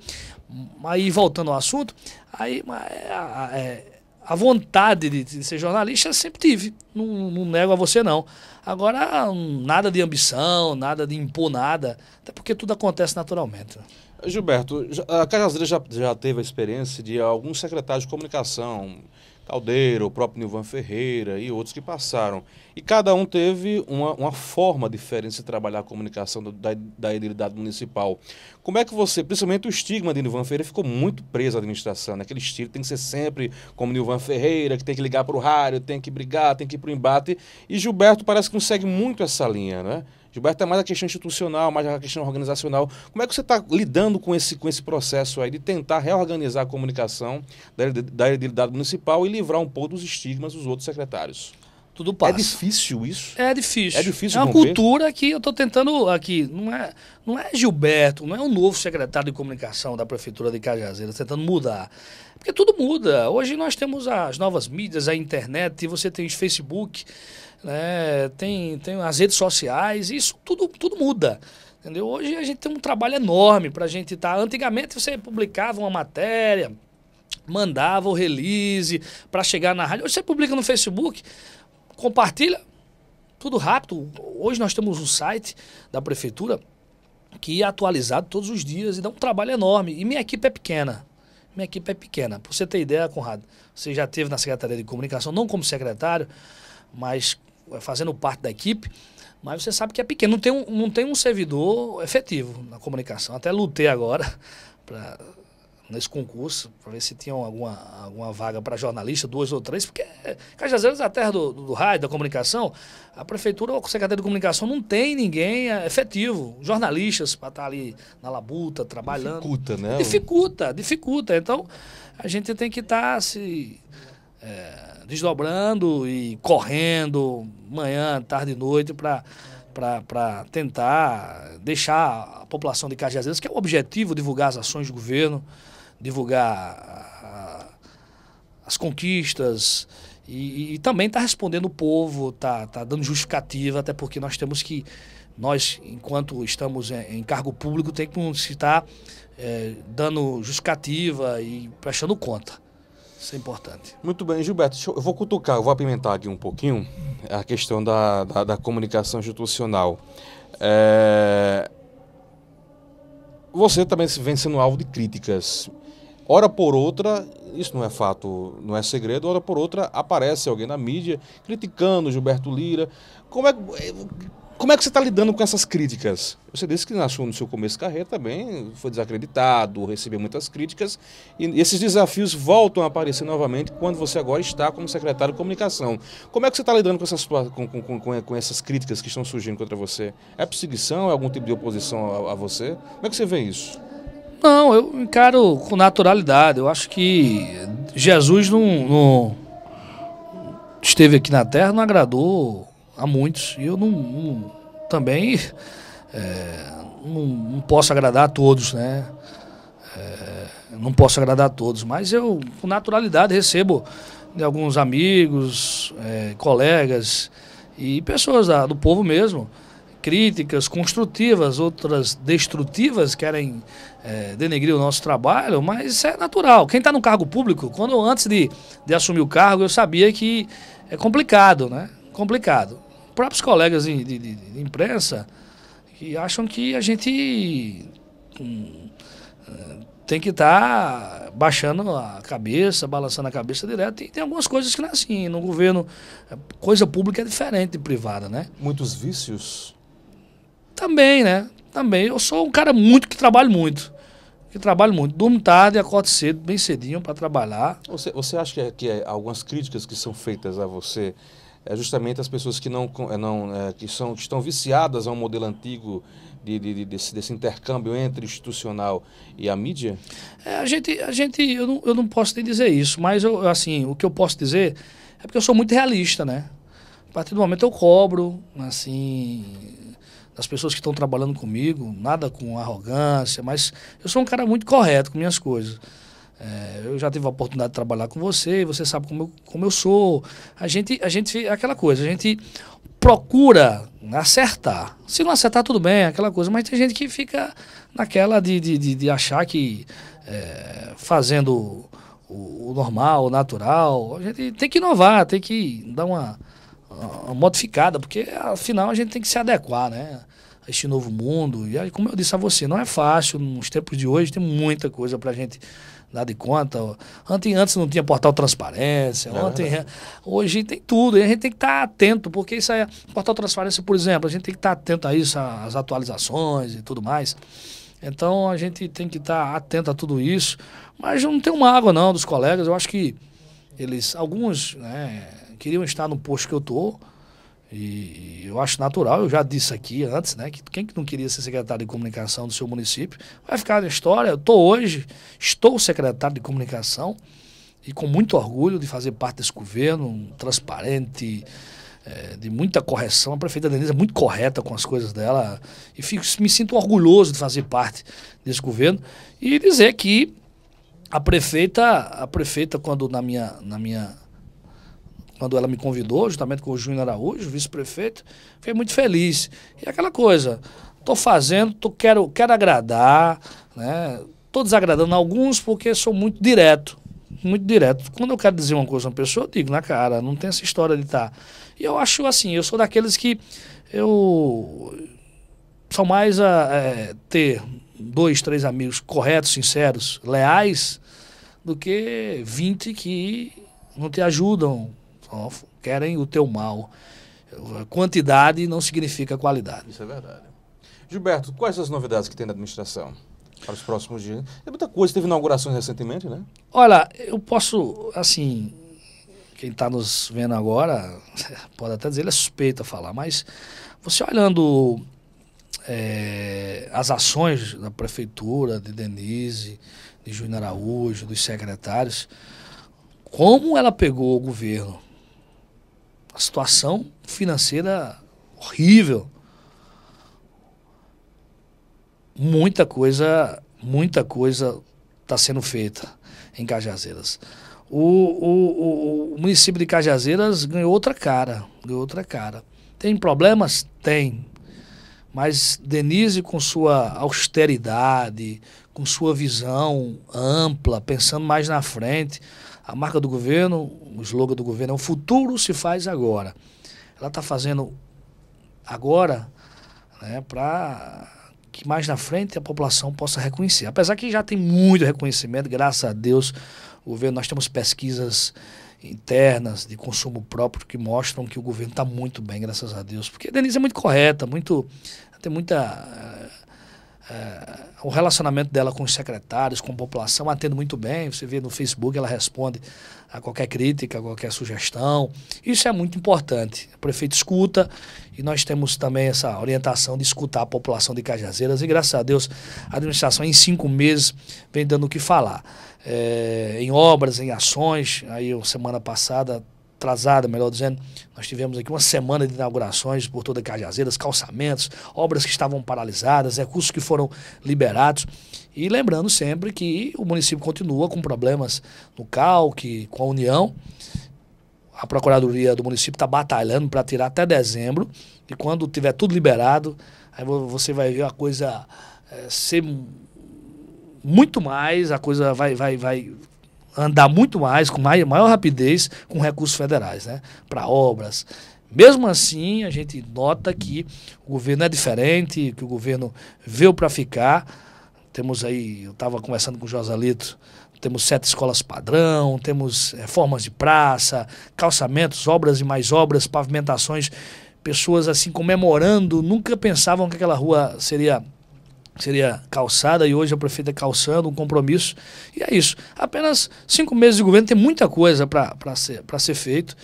Aí voltando ao assunto, aí é, é a vontade de, de, ser jornalista eu sempre tive. Não, não, nego a você, não. Agora, nada de ambição, nada de impor nada, até porque tudo acontece naturalmente. Gilberto, a Cajazeira já, já teve a experiência de alguns secretários de comunicação Caldeira, o próprio Nilvan Ferreira e outros que passaram. E cada um teve uma, uma forma diferente de trabalhar a comunicação do, da, da edilidade municipal. Como é que você, principalmente o estigma de Nilvan Ferreira, ficou muito preso à administração, naquele né? estilo, tem que ser sempre como Nilvan Ferreira, que tem que ligar para o rádio, tem que brigar, tem que ir para o embate. E Gilberto parece que consegue segue muito essa linha, né? Gilberto é mais a questão institucional, mais a questão organizacional. Como é que você está lidando com esse, com esse processo aí de tentar reorganizar a comunicação da, da municipal e livrar um pouco dos estigmas dos outros secretários? Tudo é passa. É difícil isso? É difícil. É difícil. É uma romper. cultura que eu estou tentando aqui. Não é, não é Gilberto, não é o novo secretário de comunicação da prefeitura de Cajazeiras tentando mudar. Porque tudo muda. Hoje nós temos as novas mídias, a internet, e você tem o Facebook né? tem, tem as redes sociais, isso tudo, tudo muda. Entendeu? Hoje a gente tem um trabalho enorme para a gente estar. Tá... Antigamente você publicava uma matéria, mandava o release para chegar na rádio. Hoje você publica no Facebook, compartilha, tudo rápido. Hoje nós temos um site da prefeitura que é atualizado todos os dias e dá um trabalho enorme. E minha equipe é pequena. Minha equipe é pequena. Para você ter ideia, Conrado, você já teve na Secretaria de Comunicação, não como secretário, mas é, fazendo parte da equipe, mas você sabe que é pequeno. Não tem um, não tem um servidor efetivo na comunicação. Até lutei agora pra, nesse concurso para ver se tinham alguma, alguma vaga para jornalista, duas ou três, porque Cajazeiras é a terra do, do, do, rádio, da comunicação. A prefeitura ou a Secretaria de Comunicação não tem ninguém é, efetivo, jornalistas para estar tá ali na labuta, trabalhando. Dificulta, né? Dificulta, dificulta. Então, a gente tem que estar tá se... É, desdobrando e correndo manhã, tarde e noite para para tentar deixar a população de Cajazeiras, que é o objetivo, divulgar as ações do governo, divulgar a, ah, as conquistas e, e também está respondendo o povo, está tá dando justificativa, até porque nós temos que, nós, enquanto estamos em, em cargo público, tem que estar é, dando justificativa e prestando conta. Isso é importante. Muito bem, Gilberto, eu, eu, vou cutucar, eu vou apimentar aqui um pouquinho a questão da, da, da comunicação institucional. É... Você também vem sendo alvo de críticas. Hora por outra, isso não é fato, não é segredo, hora por outra aparece alguém na mídia criticando Gilberto Lira. Como é como é que você está lidando com essas críticas? Você disse que nasceu no seu começo de carreira também, foi desacreditado, recebeu muitas críticas, e esses desafios voltam a aparecer novamente quando você agora está como secretário de comunicação. Como é que você está lidando com essas, com, com, com essas, críticas que estão surgindo contra você? É perseguição? É algum tipo de oposição a, a você? Como é que você vê isso? Não, eu encaro com naturalidade. Eu acho que Jesus não, não esteve aqui na Terra, não agradou a muitos. E eu não, não também é, não, não, posso agradar a todos, né? É, não posso agradar a todos, mas eu com naturalidade recebo de alguns amigos, é, colegas e pessoas da, do povo mesmo críticas construtivas, outras destrutivas, querem é, denegrir o nosso trabalho, mas isso é natural. Quem está no cargo público, quando antes de, de assumir o cargo, eu sabia que é complicado, né? Complicado próprios colegas de, de, de imprensa que acham que a gente hum, eh, tem que estar tá baixando a cabeça, balançando a cabeça direto. E tem algumas coisas que não é assim. No governo, eh, coisa pública é diferente de privada, né? Muitos vícios? Também, né? Também. Eu sou um cara muito que trabalho muito. Que trabalho muito. Durmo tarde, acordo cedo, bem cedinho para trabalhar. Você, você acha que, é, que é algumas críticas que são feitas a você é justamente as pessoas que não, é, não é, que, são, que estão viciadas ao modelo antigo de, de, desse, desse, intercâmbio entre institucional e a mídia? É, a gente, a gente eu, não, eu não posso nem dizer isso, mas eu, assim, o que eu posso dizer é porque eu sou muito realista, né? A partir do momento eu cobro, assim, as pessoas que estão trabalhando comigo, nada com arrogância, mas eu sou um cara muito correto com minhas coisas. É, eu já tive a oportunidade de trabalhar com você, você sabe como eu, como eu sou. A gente, a gente, aquela coisa, a gente procura acertar. Se não acertar, tudo bem, aquela coisa. Mas tem gente que fica naquela de, de, de, de achar que é, fazendo o, o, normal, o natural, a gente tem que inovar, tem que dar uma, uma modificada, porque afinal a gente tem que se adequar, né? este novo mundo. E aí, como eu disse a você, não é fácil. Nos tempos de hoje tem muita coisa para a gente nada de conta. Ontem, antes não tinha portal transparência, é ontem, é. hoje tem tudo, e a gente tem que estar tá atento, porque isso é portal transparência, por exemplo, a gente tem que estar tá atento a isso, às atualizações e tudo mais. Então a gente tem que estar tá atento a tudo isso, mas eu não tenho mágoa não dos colegas, eu acho que eles alguns, né, queriam estar no posto que eu tô, e, eu acho natural, eu já disse aqui antes, né, que quem que não queria ser secretário de comunicação do seu município, vai ficar na história. Eu estou hoje, estou secretário de comunicação e com muito orgulho de fazer parte desse governo transparente, é, de muita correção. A prefeita Denise é muito correta com as coisas dela e fico, me sinto orgulhoso de fazer parte desse governo e dizer que a prefeita, a prefeita quando na minha, na minha quando ela me convidou, juntamente com o Júnior Araújo, vice-prefeito, fiquei muito feliz. E aquela coisa, estou fazendo, tô, quero, quero agradar, né? Estou desagradando alguns porque sou muito direto, muito direto. Quando eu quero dizer uma coisa a uma pessoa, eu digo na cara, não tem essa história de estar. Tá. E eu acho assim, eu sou daqueles que eu sou mais a é, ter dois, três amigos corretos, sinceros, leais, do que 20 que não te ajudam, querem o teu mal. Quantidade não significa qualidade. Isso é verdade. Gilberto, quais as novidades que tem na administração? para os próximos dias. É muita coisa, teve inaugurações recentemente, né? Olha, eu posso, assim, quem está nos vendo agora pode até dizer, ele é suspeito a falar, mas você olhando é, as ações da prefeitura, de Denise, de Júnior Araújo, dos secretários, como ela pegou o governo uma situação financeira horrível. Muita coisa, muita coisa está sendo feita em Cajazeiras. O, o, o, o, município de Cajazeiras ganhou outra cara, ganhou outra cara. Tem problemas? Tem. Mas Denise, com sua austeridade, com sua visão ampla, pensando mais na frente, a marca do governo, o slogan do governo é o futuro se faz agora. Ela está fazendo agora né, para que mais na frente a população possa reconhecer. Apesar que já tem muito reconhecimento, graças a Deus, o governo, nós temos pesquisas internas de consumo próprio que mostram que o governo está muito bem, graças a Deus. Porque a Denise é muito correta, muito tem muita eh, é, o relacionamento dela com os secretários, com a população, atendo muito bem. Você vê no Facebook, ela responde a qualquer crítica, a qualquer sugestão. Isso é muito importante. O prefeito escuta e nós temos também essa orientação de escutar a população de Cajazeiras. E graças a Deus, a administração em cinco meses vem dando o que falar. É, em obras, em ações. Aí, semana passada, atrasada, melhor dizendo, nós tivemos aqui uma semana de inaugurações por toda Cajazeiras, calçamentos, obras que estavam paralisadas, recursos que foram liberados. E lembrando sempre que o município continua com problemas no CALC, com a União. A Procuradoria do município está batalhando para tirar até dezembro. E quando tiver tudo liberado, aí você vai ver a coisa é, ser muito mais, a coisa vai, vai, vai andar muito mais, com maior, maior rapidez, com recursos federais, né? Para obras. Mesmo assim, a gente nota que o governo é diferente, que o governo veio para ficar. Temos aí, eu estava conversando com o Josalito, temos sete escolas padrão, temos reformas eh, de praça, calçamentos, obras e mais obras, pavimentações, pessoas assim comemorando, nunca pensavam que aquela rua seria seria calçada e hoje a prefeita calçando um compromisso. E é isso. Apenas cinco meses de governo tem muita coisa para ser, para ser feito,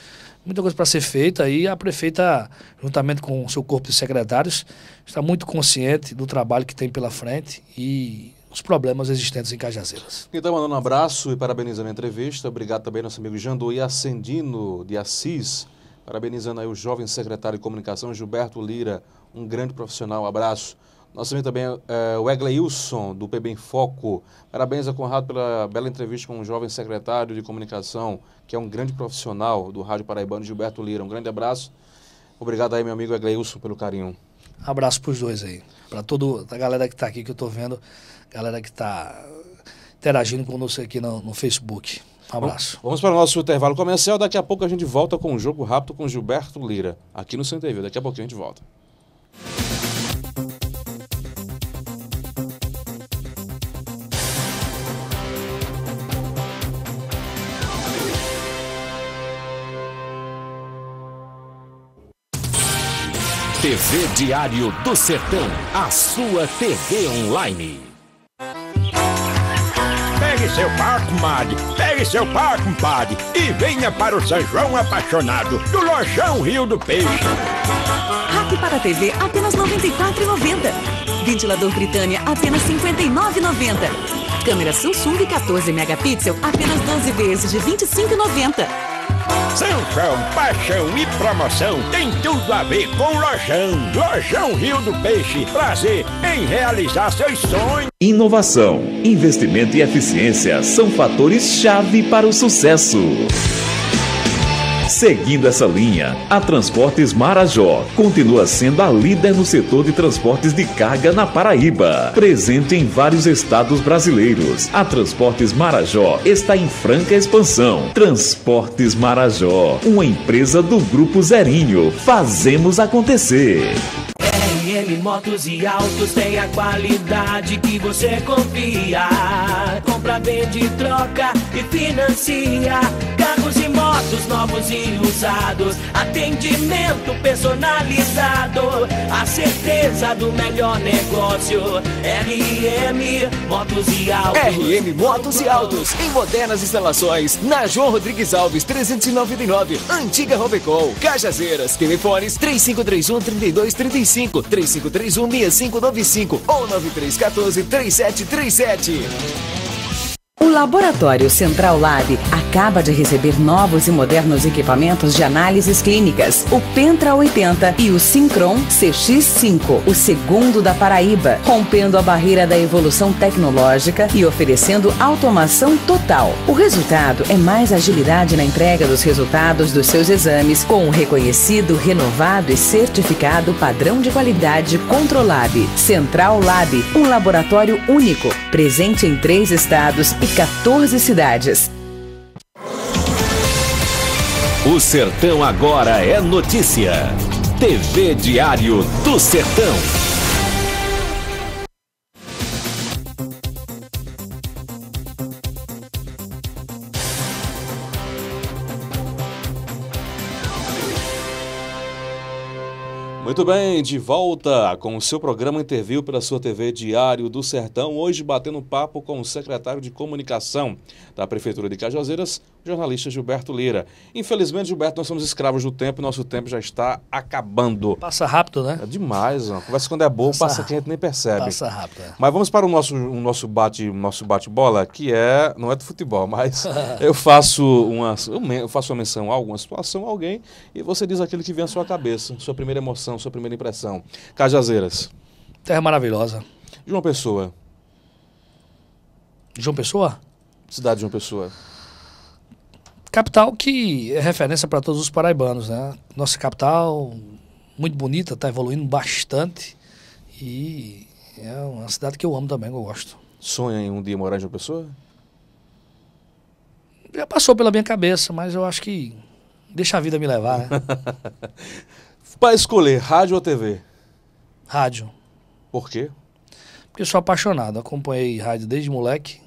muita coisa para ser feita e a prefeita, juntamente com o seu corpo de secretários, está muito consciente do trabalho que tem pela frente e os problemas existentes em Cajazeiras. Então, mandando um abraço e parabenizando a entrevista. Obrigado também nosso amigo Jandu e Ascendino de Assis, parabenizando aí o jovem secretário de comunicação Gilberto Lira, um grande profissional. Um abraço. Nós temos também é, eh, o Egleilson, do PB em Foco. Parabéns a Conrado pela bela entrevista com o um jovem secretário de comunicação, que é um grande profissional do Rádio Paraibano, Gilberto Lira. Um grande abraço. Obrigado aí, meu amigo Egleilson, pelo carinho. Abraço para os dois aí. Para toda a galera que está aqui, que eu estou vendo, galera que está interagindo conosco aqui no, no Facebook. Um abraço. Vamos para o nosso intervalo comercial. Daqui a pouco a gente volta com um jogo rápido com Gilberto Lira, aqui no Centro Daqui a pouquinho a gente volta. TV Diário do Sertão, a sua TV online. Pegue seu par, comadre, pegue seu par, compadre, e venha para o São João Apaixonado, do Lojão Rio do Peixe. Rack para TV, apenas R$ 94,90. Ventilador Britânia, apenas R$ 59,90. Câmera Samsung 14 megapixel, apenas 12 vezes de R$ 25,90. Sanção, paixão e promoção tem tudo a ver com Lojão. Lojão Rio do Peixe, prazer em realizar seus sonhos. Inovação, investimento e eficiência são fatores-chave para o sucesso. Seguindo essa linha, a Transportes Marajó continua sendo a líder no setor de transportes de carga na Paraíba. Presente em vários estados brasileiros, a Transportes Marajó está em franca expansão. Transportes Marajó, uma empresa do Grupo Zerinho. Fazemos acontecer. RM Motos e Autos tem a qualidade que você confia. Compra, vende, troca e financia carros e Consórcios novos e usados, atendimento personalizado, a certeza do melhor negócio. RM Motos e Autos. RM Motos e Autos, em modernas instalações, na João Rodrigues Alves 399, antiga Robecol, Cajazeiras, telefones 3531 3235, 3531 6595 ou 9314 3737. O Laboratório Central Lab, a acaba de receber novos e modernos equipamentos de análises clínicas, o Pentra 80 e o Syncron CX5, o segundo da Paraíba, rompendo a barreira da evolução tecnológica e oferecendo automação total. O resultado é mais agilidade na entrega dos resultados dos seus exames com o reconhecido, renovado e certificado padrão de qualidade Controlab. Central Lab, um laboratório único, presente em três estados e 14 cidades. O Sertão agora é notícia. TV Diário do Sertão. Muito bem, de volta com o seu programa Interview pela sua TV Diário do Sertão, hoje batendo papo com o secretário de Comunicação da Prefeitura de Cajazeiras, jornalista Gilberto Lira. Infelizmente, Gilberto, nós somos escravos do tempo e nosso tempo já está acabando. Passa rápido, né? É demais, ó. Conversa quando é boa, passa, passa que a gente nem percebe. Passa rápido. É. Mas vamos para o nosso, o nosso bate, nosso bate-bola, que é não é do futebol, mas eu faço uma eu faço uma menção a alguma situação, a alguém e você diz aquilo que vem à sua cabeça, sua primeira emoção, sua primeira impressão. Cajazeiras. Terra maravilhosa. De uma pessoa. De uma pessoa? Cidade de uma pessoa capital que é referência para todos os paraibanos, né? Nossa capital muito bonita, está evoluindo bastante e é uma cidade que eu amo também, eu gosto. Sonha em um dia morar em João Pessoa? Já passou pela minha cabeça, mas eu acho que deixa a vida me levar, né? para escolher rádio ou TV? Rádio. Por quê? Porque eu sou apaixonado, acompanhei rádio desde moleque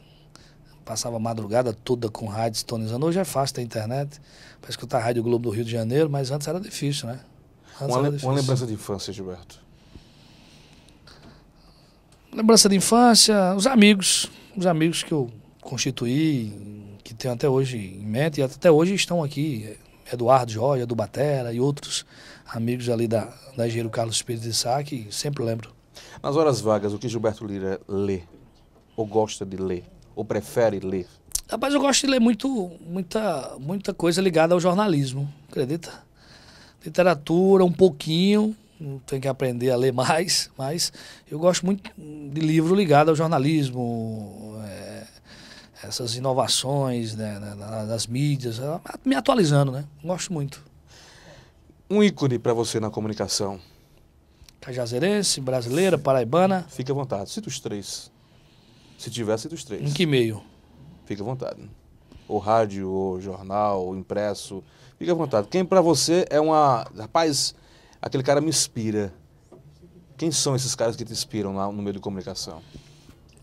passava a madrugada toda com rádio sintonizando. Hoje é fácil ter internet para escutar a Rádio Globo do Rio de Janeiro, mas antes era difícil, né? Antes uma, era difícil. uma lembrança de infância, Gilberto? Lembrança de infância, os amigos, os amigos que eu constituí, que tenho até hoje em mente, e até hoje estão aqui, Eduardo Jorge, Edu Batera e outros amigos ali da, da Engenheiro Carlos Espírito de Sá, que sempre lembro. Nas horas vagas, o que Gilberto Lira lê ou gosta de ler? ou prefere ler? Rapaz, eu gosto de ler muito, muita, muita coisa ligada ao jornalismo, acredita? Literatura, um pouquinho, tenho que aprender a ler mais, mas eu gosto muito de livro ligado ao jornalismo, é, essas inovações né, né nas mídias, é, me atualizando, né? Gosto muito. Um ícone para você na comunicação? Cajazeirense, brasileira, paraibana. Fique à vontade, cita os três. Se tivesse dos três. Em que meio? Fique à vontade. Ou rádio, ou jornal, ou impresso. Fique à vontade. Quem para você é uma. Rapaz, aquele cara me inspira. Quem são esses caras que te inspiram lá no meio de comunicação?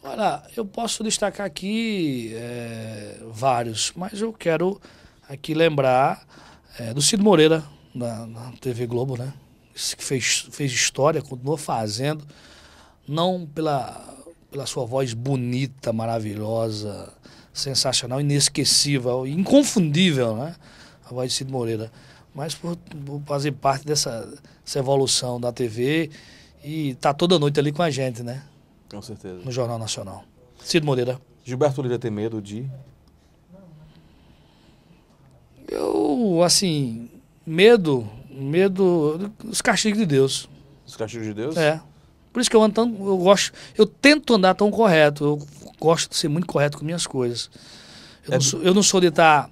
Olha, eu posso destacar aqui é, vários, mas eu quero aqui lembrar é, do Cid Moreira, na, na TV Globo, né? Esse que fez, fez história, continuou fazendo, não pela pela sua voz bonita, maravilhosa, sensacional, inesquecível, inconfundível, né? A voz de Cid Moreira. Mas por, por fazer parte dessa, dessa evolução da TV e tá toda noite ali com a gente, né? Com certeza. No Jornal Nacional. Cid Moreira. Gilberto Lira tem medo de? Eu, assim, medo, medo, dos castigos de Deus. Dos castigos de Deus? É. Por isso que eu ando tão, eu gosto, eu tento andar tão correto, eu gosto de ser muito correto com minhas coisas. Eu, é... não, sou, eu não sou de estar tá,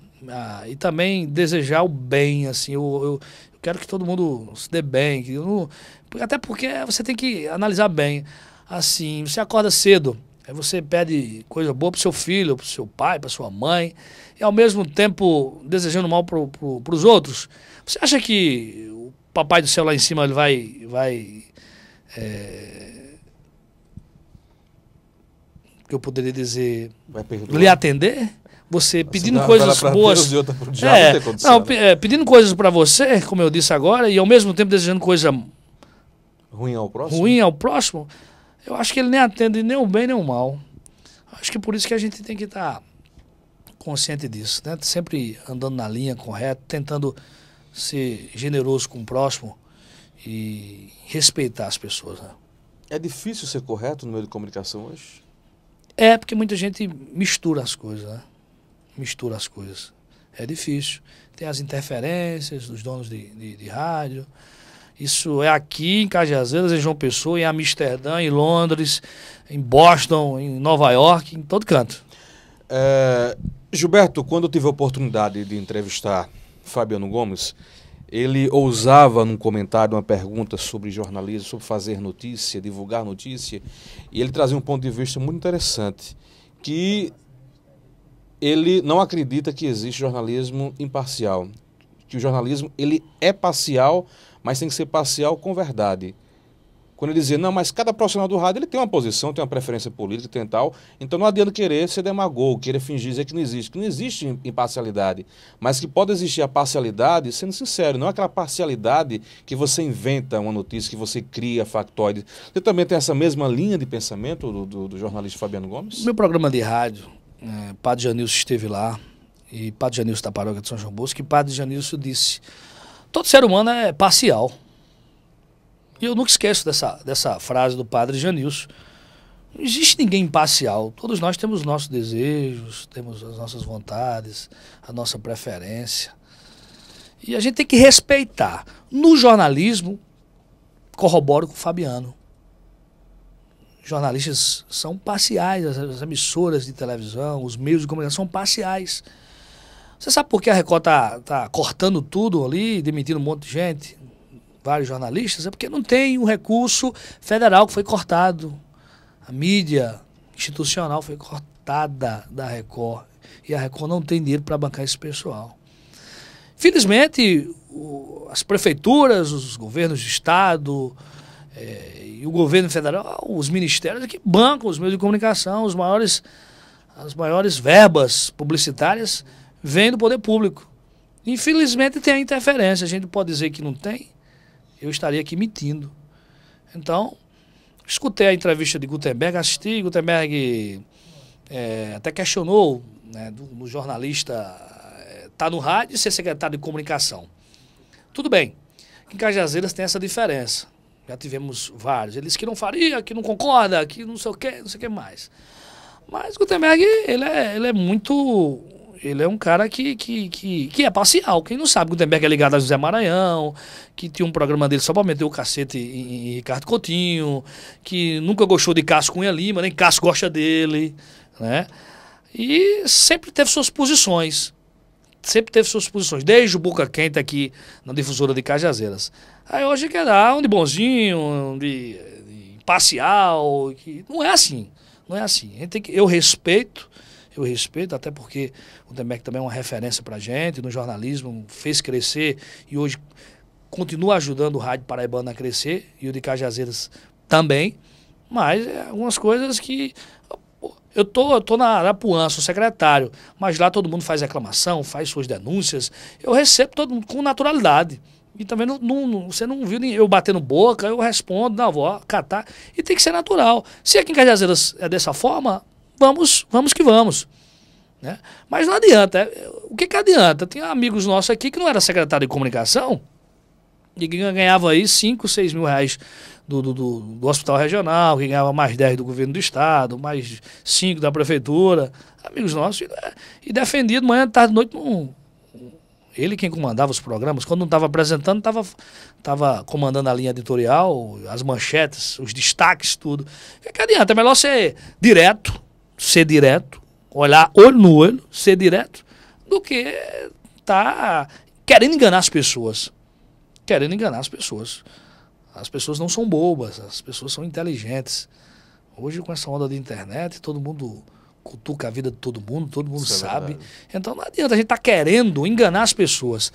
ah, e também desejar o bem, assim, eu, eu, eu, quero que todo mundo se dê bem, que não, até porque você tem que analisar bem. Assim, você acorda cedo, aí você pede coisa boa pro seu filho, pro seu pai, pra sua mãe, e ao mesmo tempo desejando mal pro, pro, pros outros. Você acha que o papai do céu lá em cima ele vai, vai é, que eu poderia dizer, lhe atender? Você pedindo coisas boas. Deus, é, não, né? é, pedindo coisas para você, como eu disse agora, e ao mesmo tempo desejando coisa ruim ao próximo. Ruim ao próximo. Eu acho que ele nem atende nem o bem nem o mal. Acho que é por isso que a gente tem que estar tá consciente disso, né? Sempre andando na linha correta, tentando ser generoso com o próximo, e respeitar as pessoas. Né? É difícil ser correto no meio de comunicação hoje? É, porque muita gente mistura as coisas, né? Mistura as coisas. É difícil. Tem as interferências dos donos de, de, de rádio. Isso é aqui em Cajazeiras, em João Pessoa, em Amsterdã, em Londres, em Boston, em Nova York, em todo canto. É, Gilberto, quando eu tive a oportunidade de entrevistar Fabiano Gomes, ele ousava num comentário, uma pergunta sobre jornalismo, sobre fazer notícia, divulgar notícia, e ele trazia um ponto de vista muito interessante, que ele não acredita que existe jornalismo imparcial, que o jornalismo ele é parcial, mas tem que ser parcial com verdade. Quando ele dizia, não, mas cada profissional do rádio ele tem uma posição, tem uma preferência política, tem tal. Então não adianta querer ser demagogo, querer fingir dizer que não existe, que não existe imparcialidade. Mas que pode existir a parcialidade, sendo sincero, não é aquela parcialidade que você inventa uma notícia, que você cria factóides. Você também tem essa mesma linha de pensamento do, do, do jornalista Fabiano Gomes? Meu programa de rádio, é, Padre Janilson esteve lá, e Padre Janilson da paróquia de São João Bosco, e Padre Janilson disse: todo ser humano é parcial. E eu nunca esqueço dessa, dessa frase do padre Janilson. Não existe ninguém imparcial. Todos nós temos nossos desejos, temos as nossas vontades, a nossa preferência. E a gente tem que respeitar. No jornalismo, corroboro com o Fabiano. Jornalistas são parciais, as, emissoras de televisão, os meios de comunicação são parciais. Você sabe por que a Record está tá cortando tudo ali, demitindo um monte de gente? vários jornalistas, é porque não tem um recurso federal que foi cortado. A mídia institucional foi cortada da Record. E a Record não tem dinheiro para bancar esse pessoal. Felizmente, o, as prefeituras, os governos de Estado é, e o governo federal, os ministérios é que bancam os meios de comunicação, os maiores, as maiores verbas publicitárias vêm do poder público. Infelizmente tem a interferência, a gente pode dizer que não tem, eu estaria aqui mentindo. Então, escutei a entrevista de Gutenberg, assisti, Gutenberg é, até questionou né, do, do jornalista é, tá no rádio e ser secretário de comunicação. Tudo bem. Em Cajazeiras tem essa diferença. Já tivemos vários. Ele disse que não faria, que não concorda, que não sei o que, não sei o que mais. Mas Gutenberg, ele é, ele é muito ele é um cara que, que, que, que é parcial. Quem não sabe, Gutenberg é ligado a José Maranhão, que tinha um programa dele só para meter o cacete em, em, Ricardo Coutinho, que nunca gostou de Cássio Cunha Lima, nem Cássio gosta dele, né? E sempre teve suas posições. Sempre teve suas posições, desde o Boca Quente aqui na difusora de Cajazeiras. Aí hoje quer dar um de bonzinho, um de, de parcial. Que... Não é assim. Não é assim. Eu respeito eu respeito, até porque o Demec também é uma referência para a gente, no jornalismo, fez crescer e hoje continua ajudando o rádio paraibana a crescer e o de Cajazeiras também. Mas é, algumas coisas que eu tô, eu tô na Arapuã, sou secretário, mas lá todo mundo faz reclamação, faz suas denúncias. Eu recebo todo mundo com naturalidade. E também não, não você não viu nem eu batendo boca, eu respondo, não, avó, catar. E tem que ser natural. Se aqui em Cajazeiras é dessa forma, vamos, vamos que vamos. Né? Mas não adianta. É, o que, que adianta? Tem amigos nossos aqui que não era secretário de comunicação e que ganhava aí 5, 6 mil reais do, do, do, do, hospital regional, que ganhava mais 10 do governo do estado, mais 5 da prefeitura, amigos nossos, e, e defendido manhã, tarde, noite, ele quem comandava os programas, quando não estava apresentando, estava tava comandando a linha editorial, as manchetes, os destaques, tudo. Que, que adianta? É melhor ser direto, ser direto, olhar olho no olho, ser direto, do que tá querendo enganar as pessoas. Querendo enganar as pessoas. As pessoas não são bobas, as pessoas são inteligentes. Hoje, com essa onda de internet, todo mundo cutuca a vida de todo mundo, todo mundo Isso é sabe. É então não adianta a gente estar tá querendo enganar as pessoas.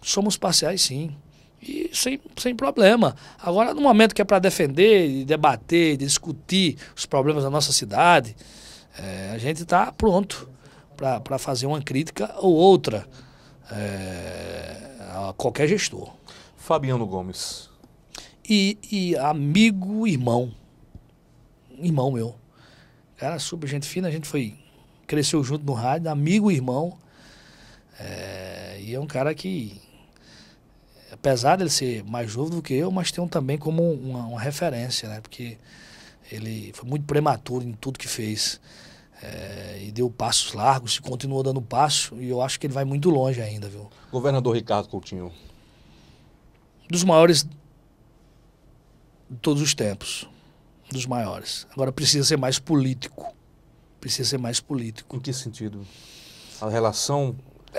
Somos parciais, sim e sem, sem problema. Agora, no momento que é para defender, debater, discutir os problemas da nossa cidade, é, a gente está pronto para fazer uma crítica ou outra é, a qualquer gestor. Fabiano Gomes. E, e amigo, irmão. Irmão meu. Cara, super gente fina, a gente foi. Cresceu junto no rádio, amigo, irmão. É, e é um cara que apesar dele ser mais novo do que eu, mas tem um também como uma, uma, referência, né? Porque ele foi muito prematuro em tudo que fez. É, e deu passos largos, e continuou dando passo, e eu acho que ele vai muito longe ainda, viu? Governador Ricardo Coutinho. Dos maiores de todos os tempos. Dos maiores. Agora precisa ser mais político. Precisa ser mais político. Em que sentido? A relação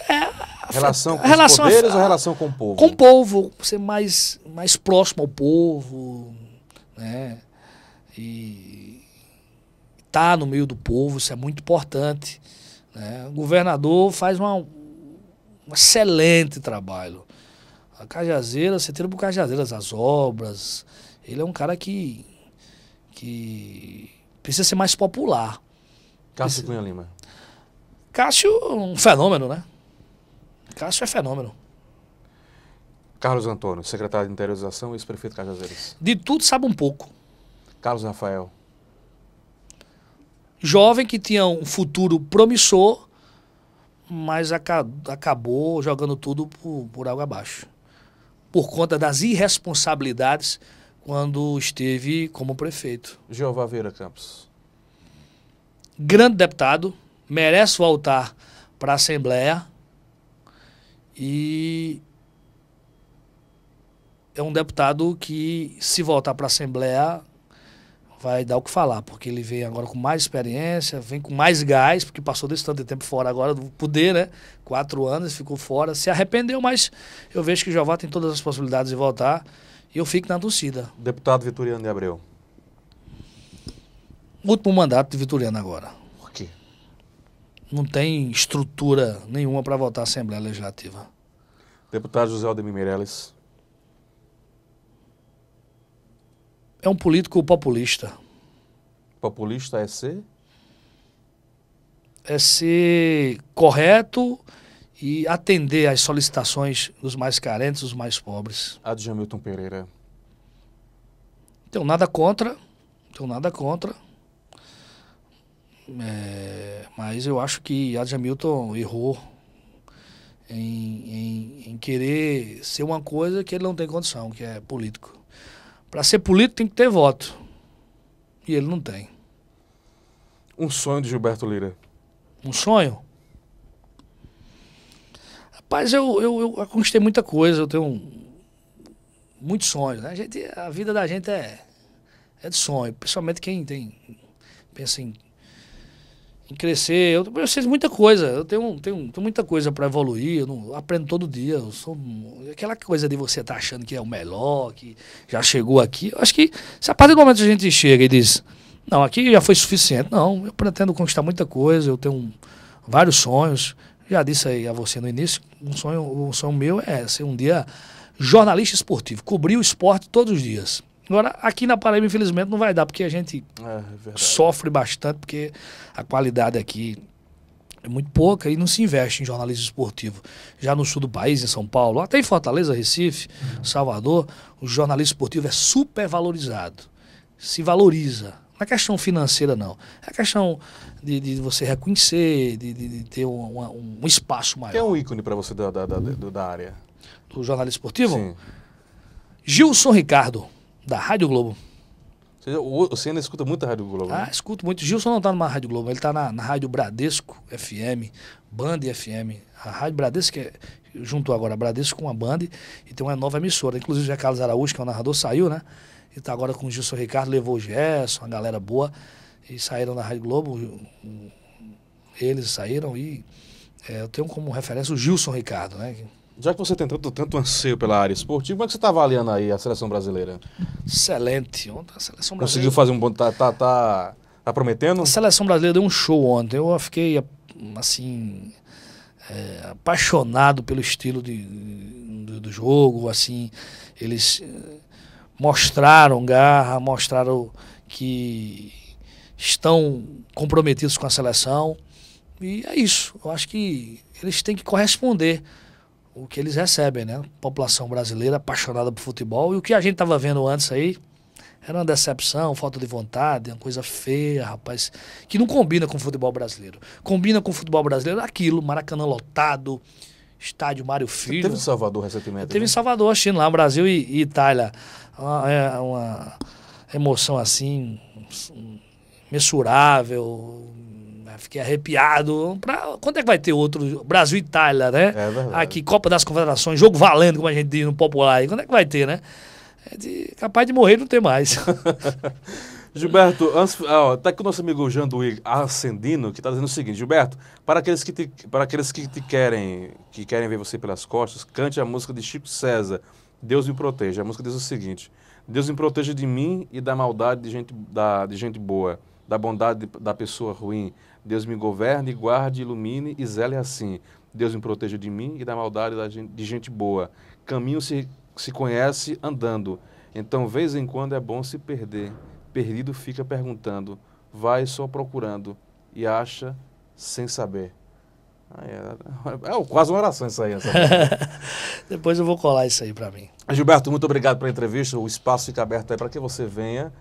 é, relação com relação os poderes a, ou relação com o povo? Com o povo, ser mais, mais próximo ao povo, né? E estar tá no meio do povo, isso é muito importante. Né? O governador faz uma, um excelente trabalho. A Cajazeira, você tira para Cajazeiras as obras. Ele é um cara que, que precisa ser mais popular. Cássio Cunha Lima. Cássio, é um fenômeno, né? Cássio é fenômeno. Carlos Antônio, secretário de interiorização e ex-prefeito Cajazeiras. De tudo sabe um pouco. Carlos Rafael. Jovem que tinha um futuro promissor, mas aca acabou jogando tudo por, por água abaixo. Por conta das irresponsabilidades quando esteve como prefeito. Jeová Vieira Campos. Grande deputado, merece voltar para a Assembleia, e é um deputado que, se voltar para a Assembleia, vai dar o que falar, porque ele vem agora com mais experiência, vem com mais gás, porque passou desse tanto de tempo fora agora do poder, né? Quatro anos, ficou fora, se arrependeu, mas eu vejo que Jeová tem todas as possibilidades de voltar e eu fico na torcida. Deputado Vitoriano de Abreu. Último mandato de Vitoriano agora não tem estrutura nenhuma para votar a Assembleia Legislativa. Deputado José Aldemir Meirelles. É um político populista. Populista é ser? É ser correto e atender às solicitações dos mais carentes, dos mais pobres. A de Pereira. Tenho nada contra, tenho nada contra é, mas eu acho que a Jamilton errou em, em, em, querer ser uma coisa que ele não tem condição, que é político. Para ser político tem que ter voto. E ele não tem. Um sonho de Gilberto Lira. Um sonho? Rapaz, eu, eu, eu conquistei muita coisa, eu tenho muitos sonhos. Né? A, gente, a vida da gente é, é de sonho, principalmente quem tem pensa em em crescer. Eu, eu sei muita coisa, eu tenho, tenho, tenho muita coisa para evoluir, eu não, aprendo todo dia. Eu sou aquela coisa de você estar tá achando que é o melhor, que já chegou aqui. Eu acho que se a partir do momento que a gente chega e diz, não, aqui já foi suficiente, não, eu pretendo conquistar muita coisa, eu tenho vários sonhos. Já disse aí a você no início, um sonho, um sonho meu é ser um dia jornalista esportivo, cobrir o esporte todos os dias. Agora, aqui na Paraíba, infelizmente, não vai dar, porque a gente é, é sofre bastante, porque a qualidade aqui é muito pouca e não se investe em jornalismo esportivo. Já no sul do país, em São Paulo, até em Fortaleza, Recife, uhum. Salvador, o jornalismo esportivo é super valorizado. Se valoriza. Não é questão financeira, não. É questão de, de você reconhecer, de, de, de ter um, espaço maior. Quem é um ícone para você da, da, da, da, área? Do jornalismo esportivo? Sim. Gilson Ricardo da Rádio Globo. Ou seja, o, você ainda escuta muito a Rádio Globo? Ah, né? escuto muito. Gilson não está numa Rádio Globo, ele está na, na, Rádio Bradesco FM, Band FM. A Rádio Bradesco que é, juntou agora a Bradesco com a Band e tem uma nova emissora. Inclusive, o Carlos Araújo, que é o narrador, saiu, né? E está agora com o Gilson Ricardo, levou o Gerson, uma galera boa. E saíram da Rádio Globo, eles saíram e é, eu tenho como referência o Gilson Ricardo, né? Já que você tem tanto, tanto anseio pela área esportiva, como é que você está avaliando aí a seleção brasileira? Excelente. Ontem a seleção brasileira. Conseguiu fazer um bom. Tá, tá, tá, tá prometendo? A seleção brasileira deu um show ontem. Eu fiquei, assim. É, apaixonado pelo estilo de, do, do, jogo. Assim, eles eh, mostraram garra, mostraram que estão comprometidos com a seleção. E é isso. Eu acho que eles têm que corresponder o que eles recebem, né? População brasileira apaixonada por futebol. E o que a gente estava vendo antes aí era uma decepção, falta de vontade, uma coisa feia, rapaz, que não combina com o futebol brasileiro. Combina com o futebol brasileiro aquilo, Maracanã lotado, estádio Mário Filho. Você teve em Salvador recentemente? Eu teve né? em Salvador, china lá, Brasil e, e Itália. Uma, é, uma, emoção assim, mensurável, fiquei arrepiado. Pra, quando é que vai ter outro? Brasil e Itália, né? É verdade. Aqui, Copa das Confederações, jogo valendo, como a gente diz no popular. E quando é que vai ter, né? É de, capaz de morrer não ter mais. Gilberto, até tá que o nosso amigo Janduí Ascendino, que está dizendo o seguinte, Gilberto, para aqueles que te, para aqueles que te querem, que querem ver você pelas costas, cante a música de Chico César, Deus me proteja. A música diz o seguinte: Deus me proteja de mim e da maldade de gente, da, de gente boa da bondade da pessoa ruim. Deus me governe, guarde, ilumine e zele assim. Deus me proteja de mim e da maldade de gente boa. Caminho se, se conhece andando. Então, vez em quando é bom se perder. Perdido fica perguntando, vai só procurando e acha sem saber. Ah, é, é, é quase uma oração isso aí. Depois eu vou colar isso aí para mim. Gilberto, muito obrigado pela entrevista. O espaço fica aberto aí para que você venha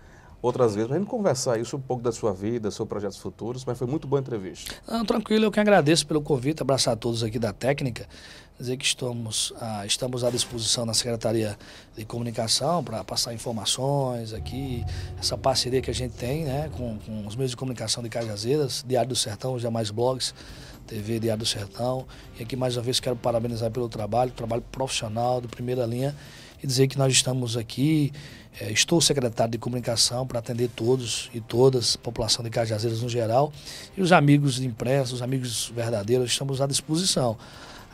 outras vezes, para a gente conversar isso um pouco da sua vida, seus projetos futuros, mas foi muito boa a entrevista. Não, tranquilo, eu que agradeço pelo convite, abraçar a todos aqui da técnica, dizer que estamos, ah, estamos à disposição na Secretaria de Comunicação para passar informações aqui, essa parceria que a gente tem né, com, com os meios de comunicação de Cajazeiras, Diário do Sertão, Jamais Blogs, TV Diário do Sertão, e aqui mais uma vez quero parabenizar pelo trabalho, trabalho profissional, de primeira linha, e dizer que nós estamos aqui. É, estou secretário de comunicação para atender todos e todas, a população de Cajazeiras no geral, e os amigos impressos, os amigos verdadeiros, estamos à disposição.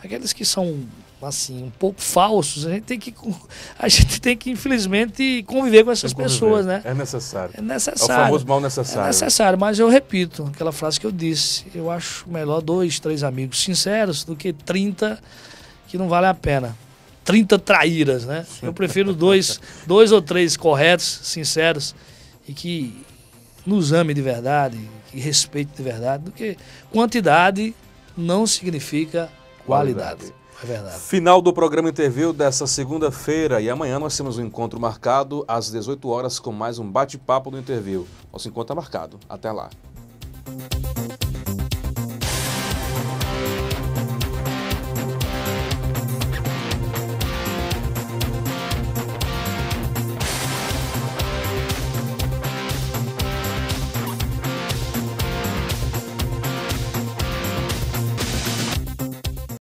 Aqueles que são assim um pouco falsos a gente tem que a gente tem que infelizmente conviver com essas conviver. pessoas né é necessário é necessário é o famoso mal necessário é necessário mas eu repito aquela frase que eu disse eu acho melhor dois três amigos sinceros do que 30 que não vale a pena 30 traíras, né? Eu prefiro dois, dois ou três corretos, sinceros e que nos ame de verdade, que respeite de verdade, do que quantidade não significa qualidade. qualidade. É verdade. Final do programa Interview dessa segunda-feira e amanhã nós temos um encontro marcado às 18 horas com mais um bate-papo do Interview. Nosso encontro é marcado. Até lá.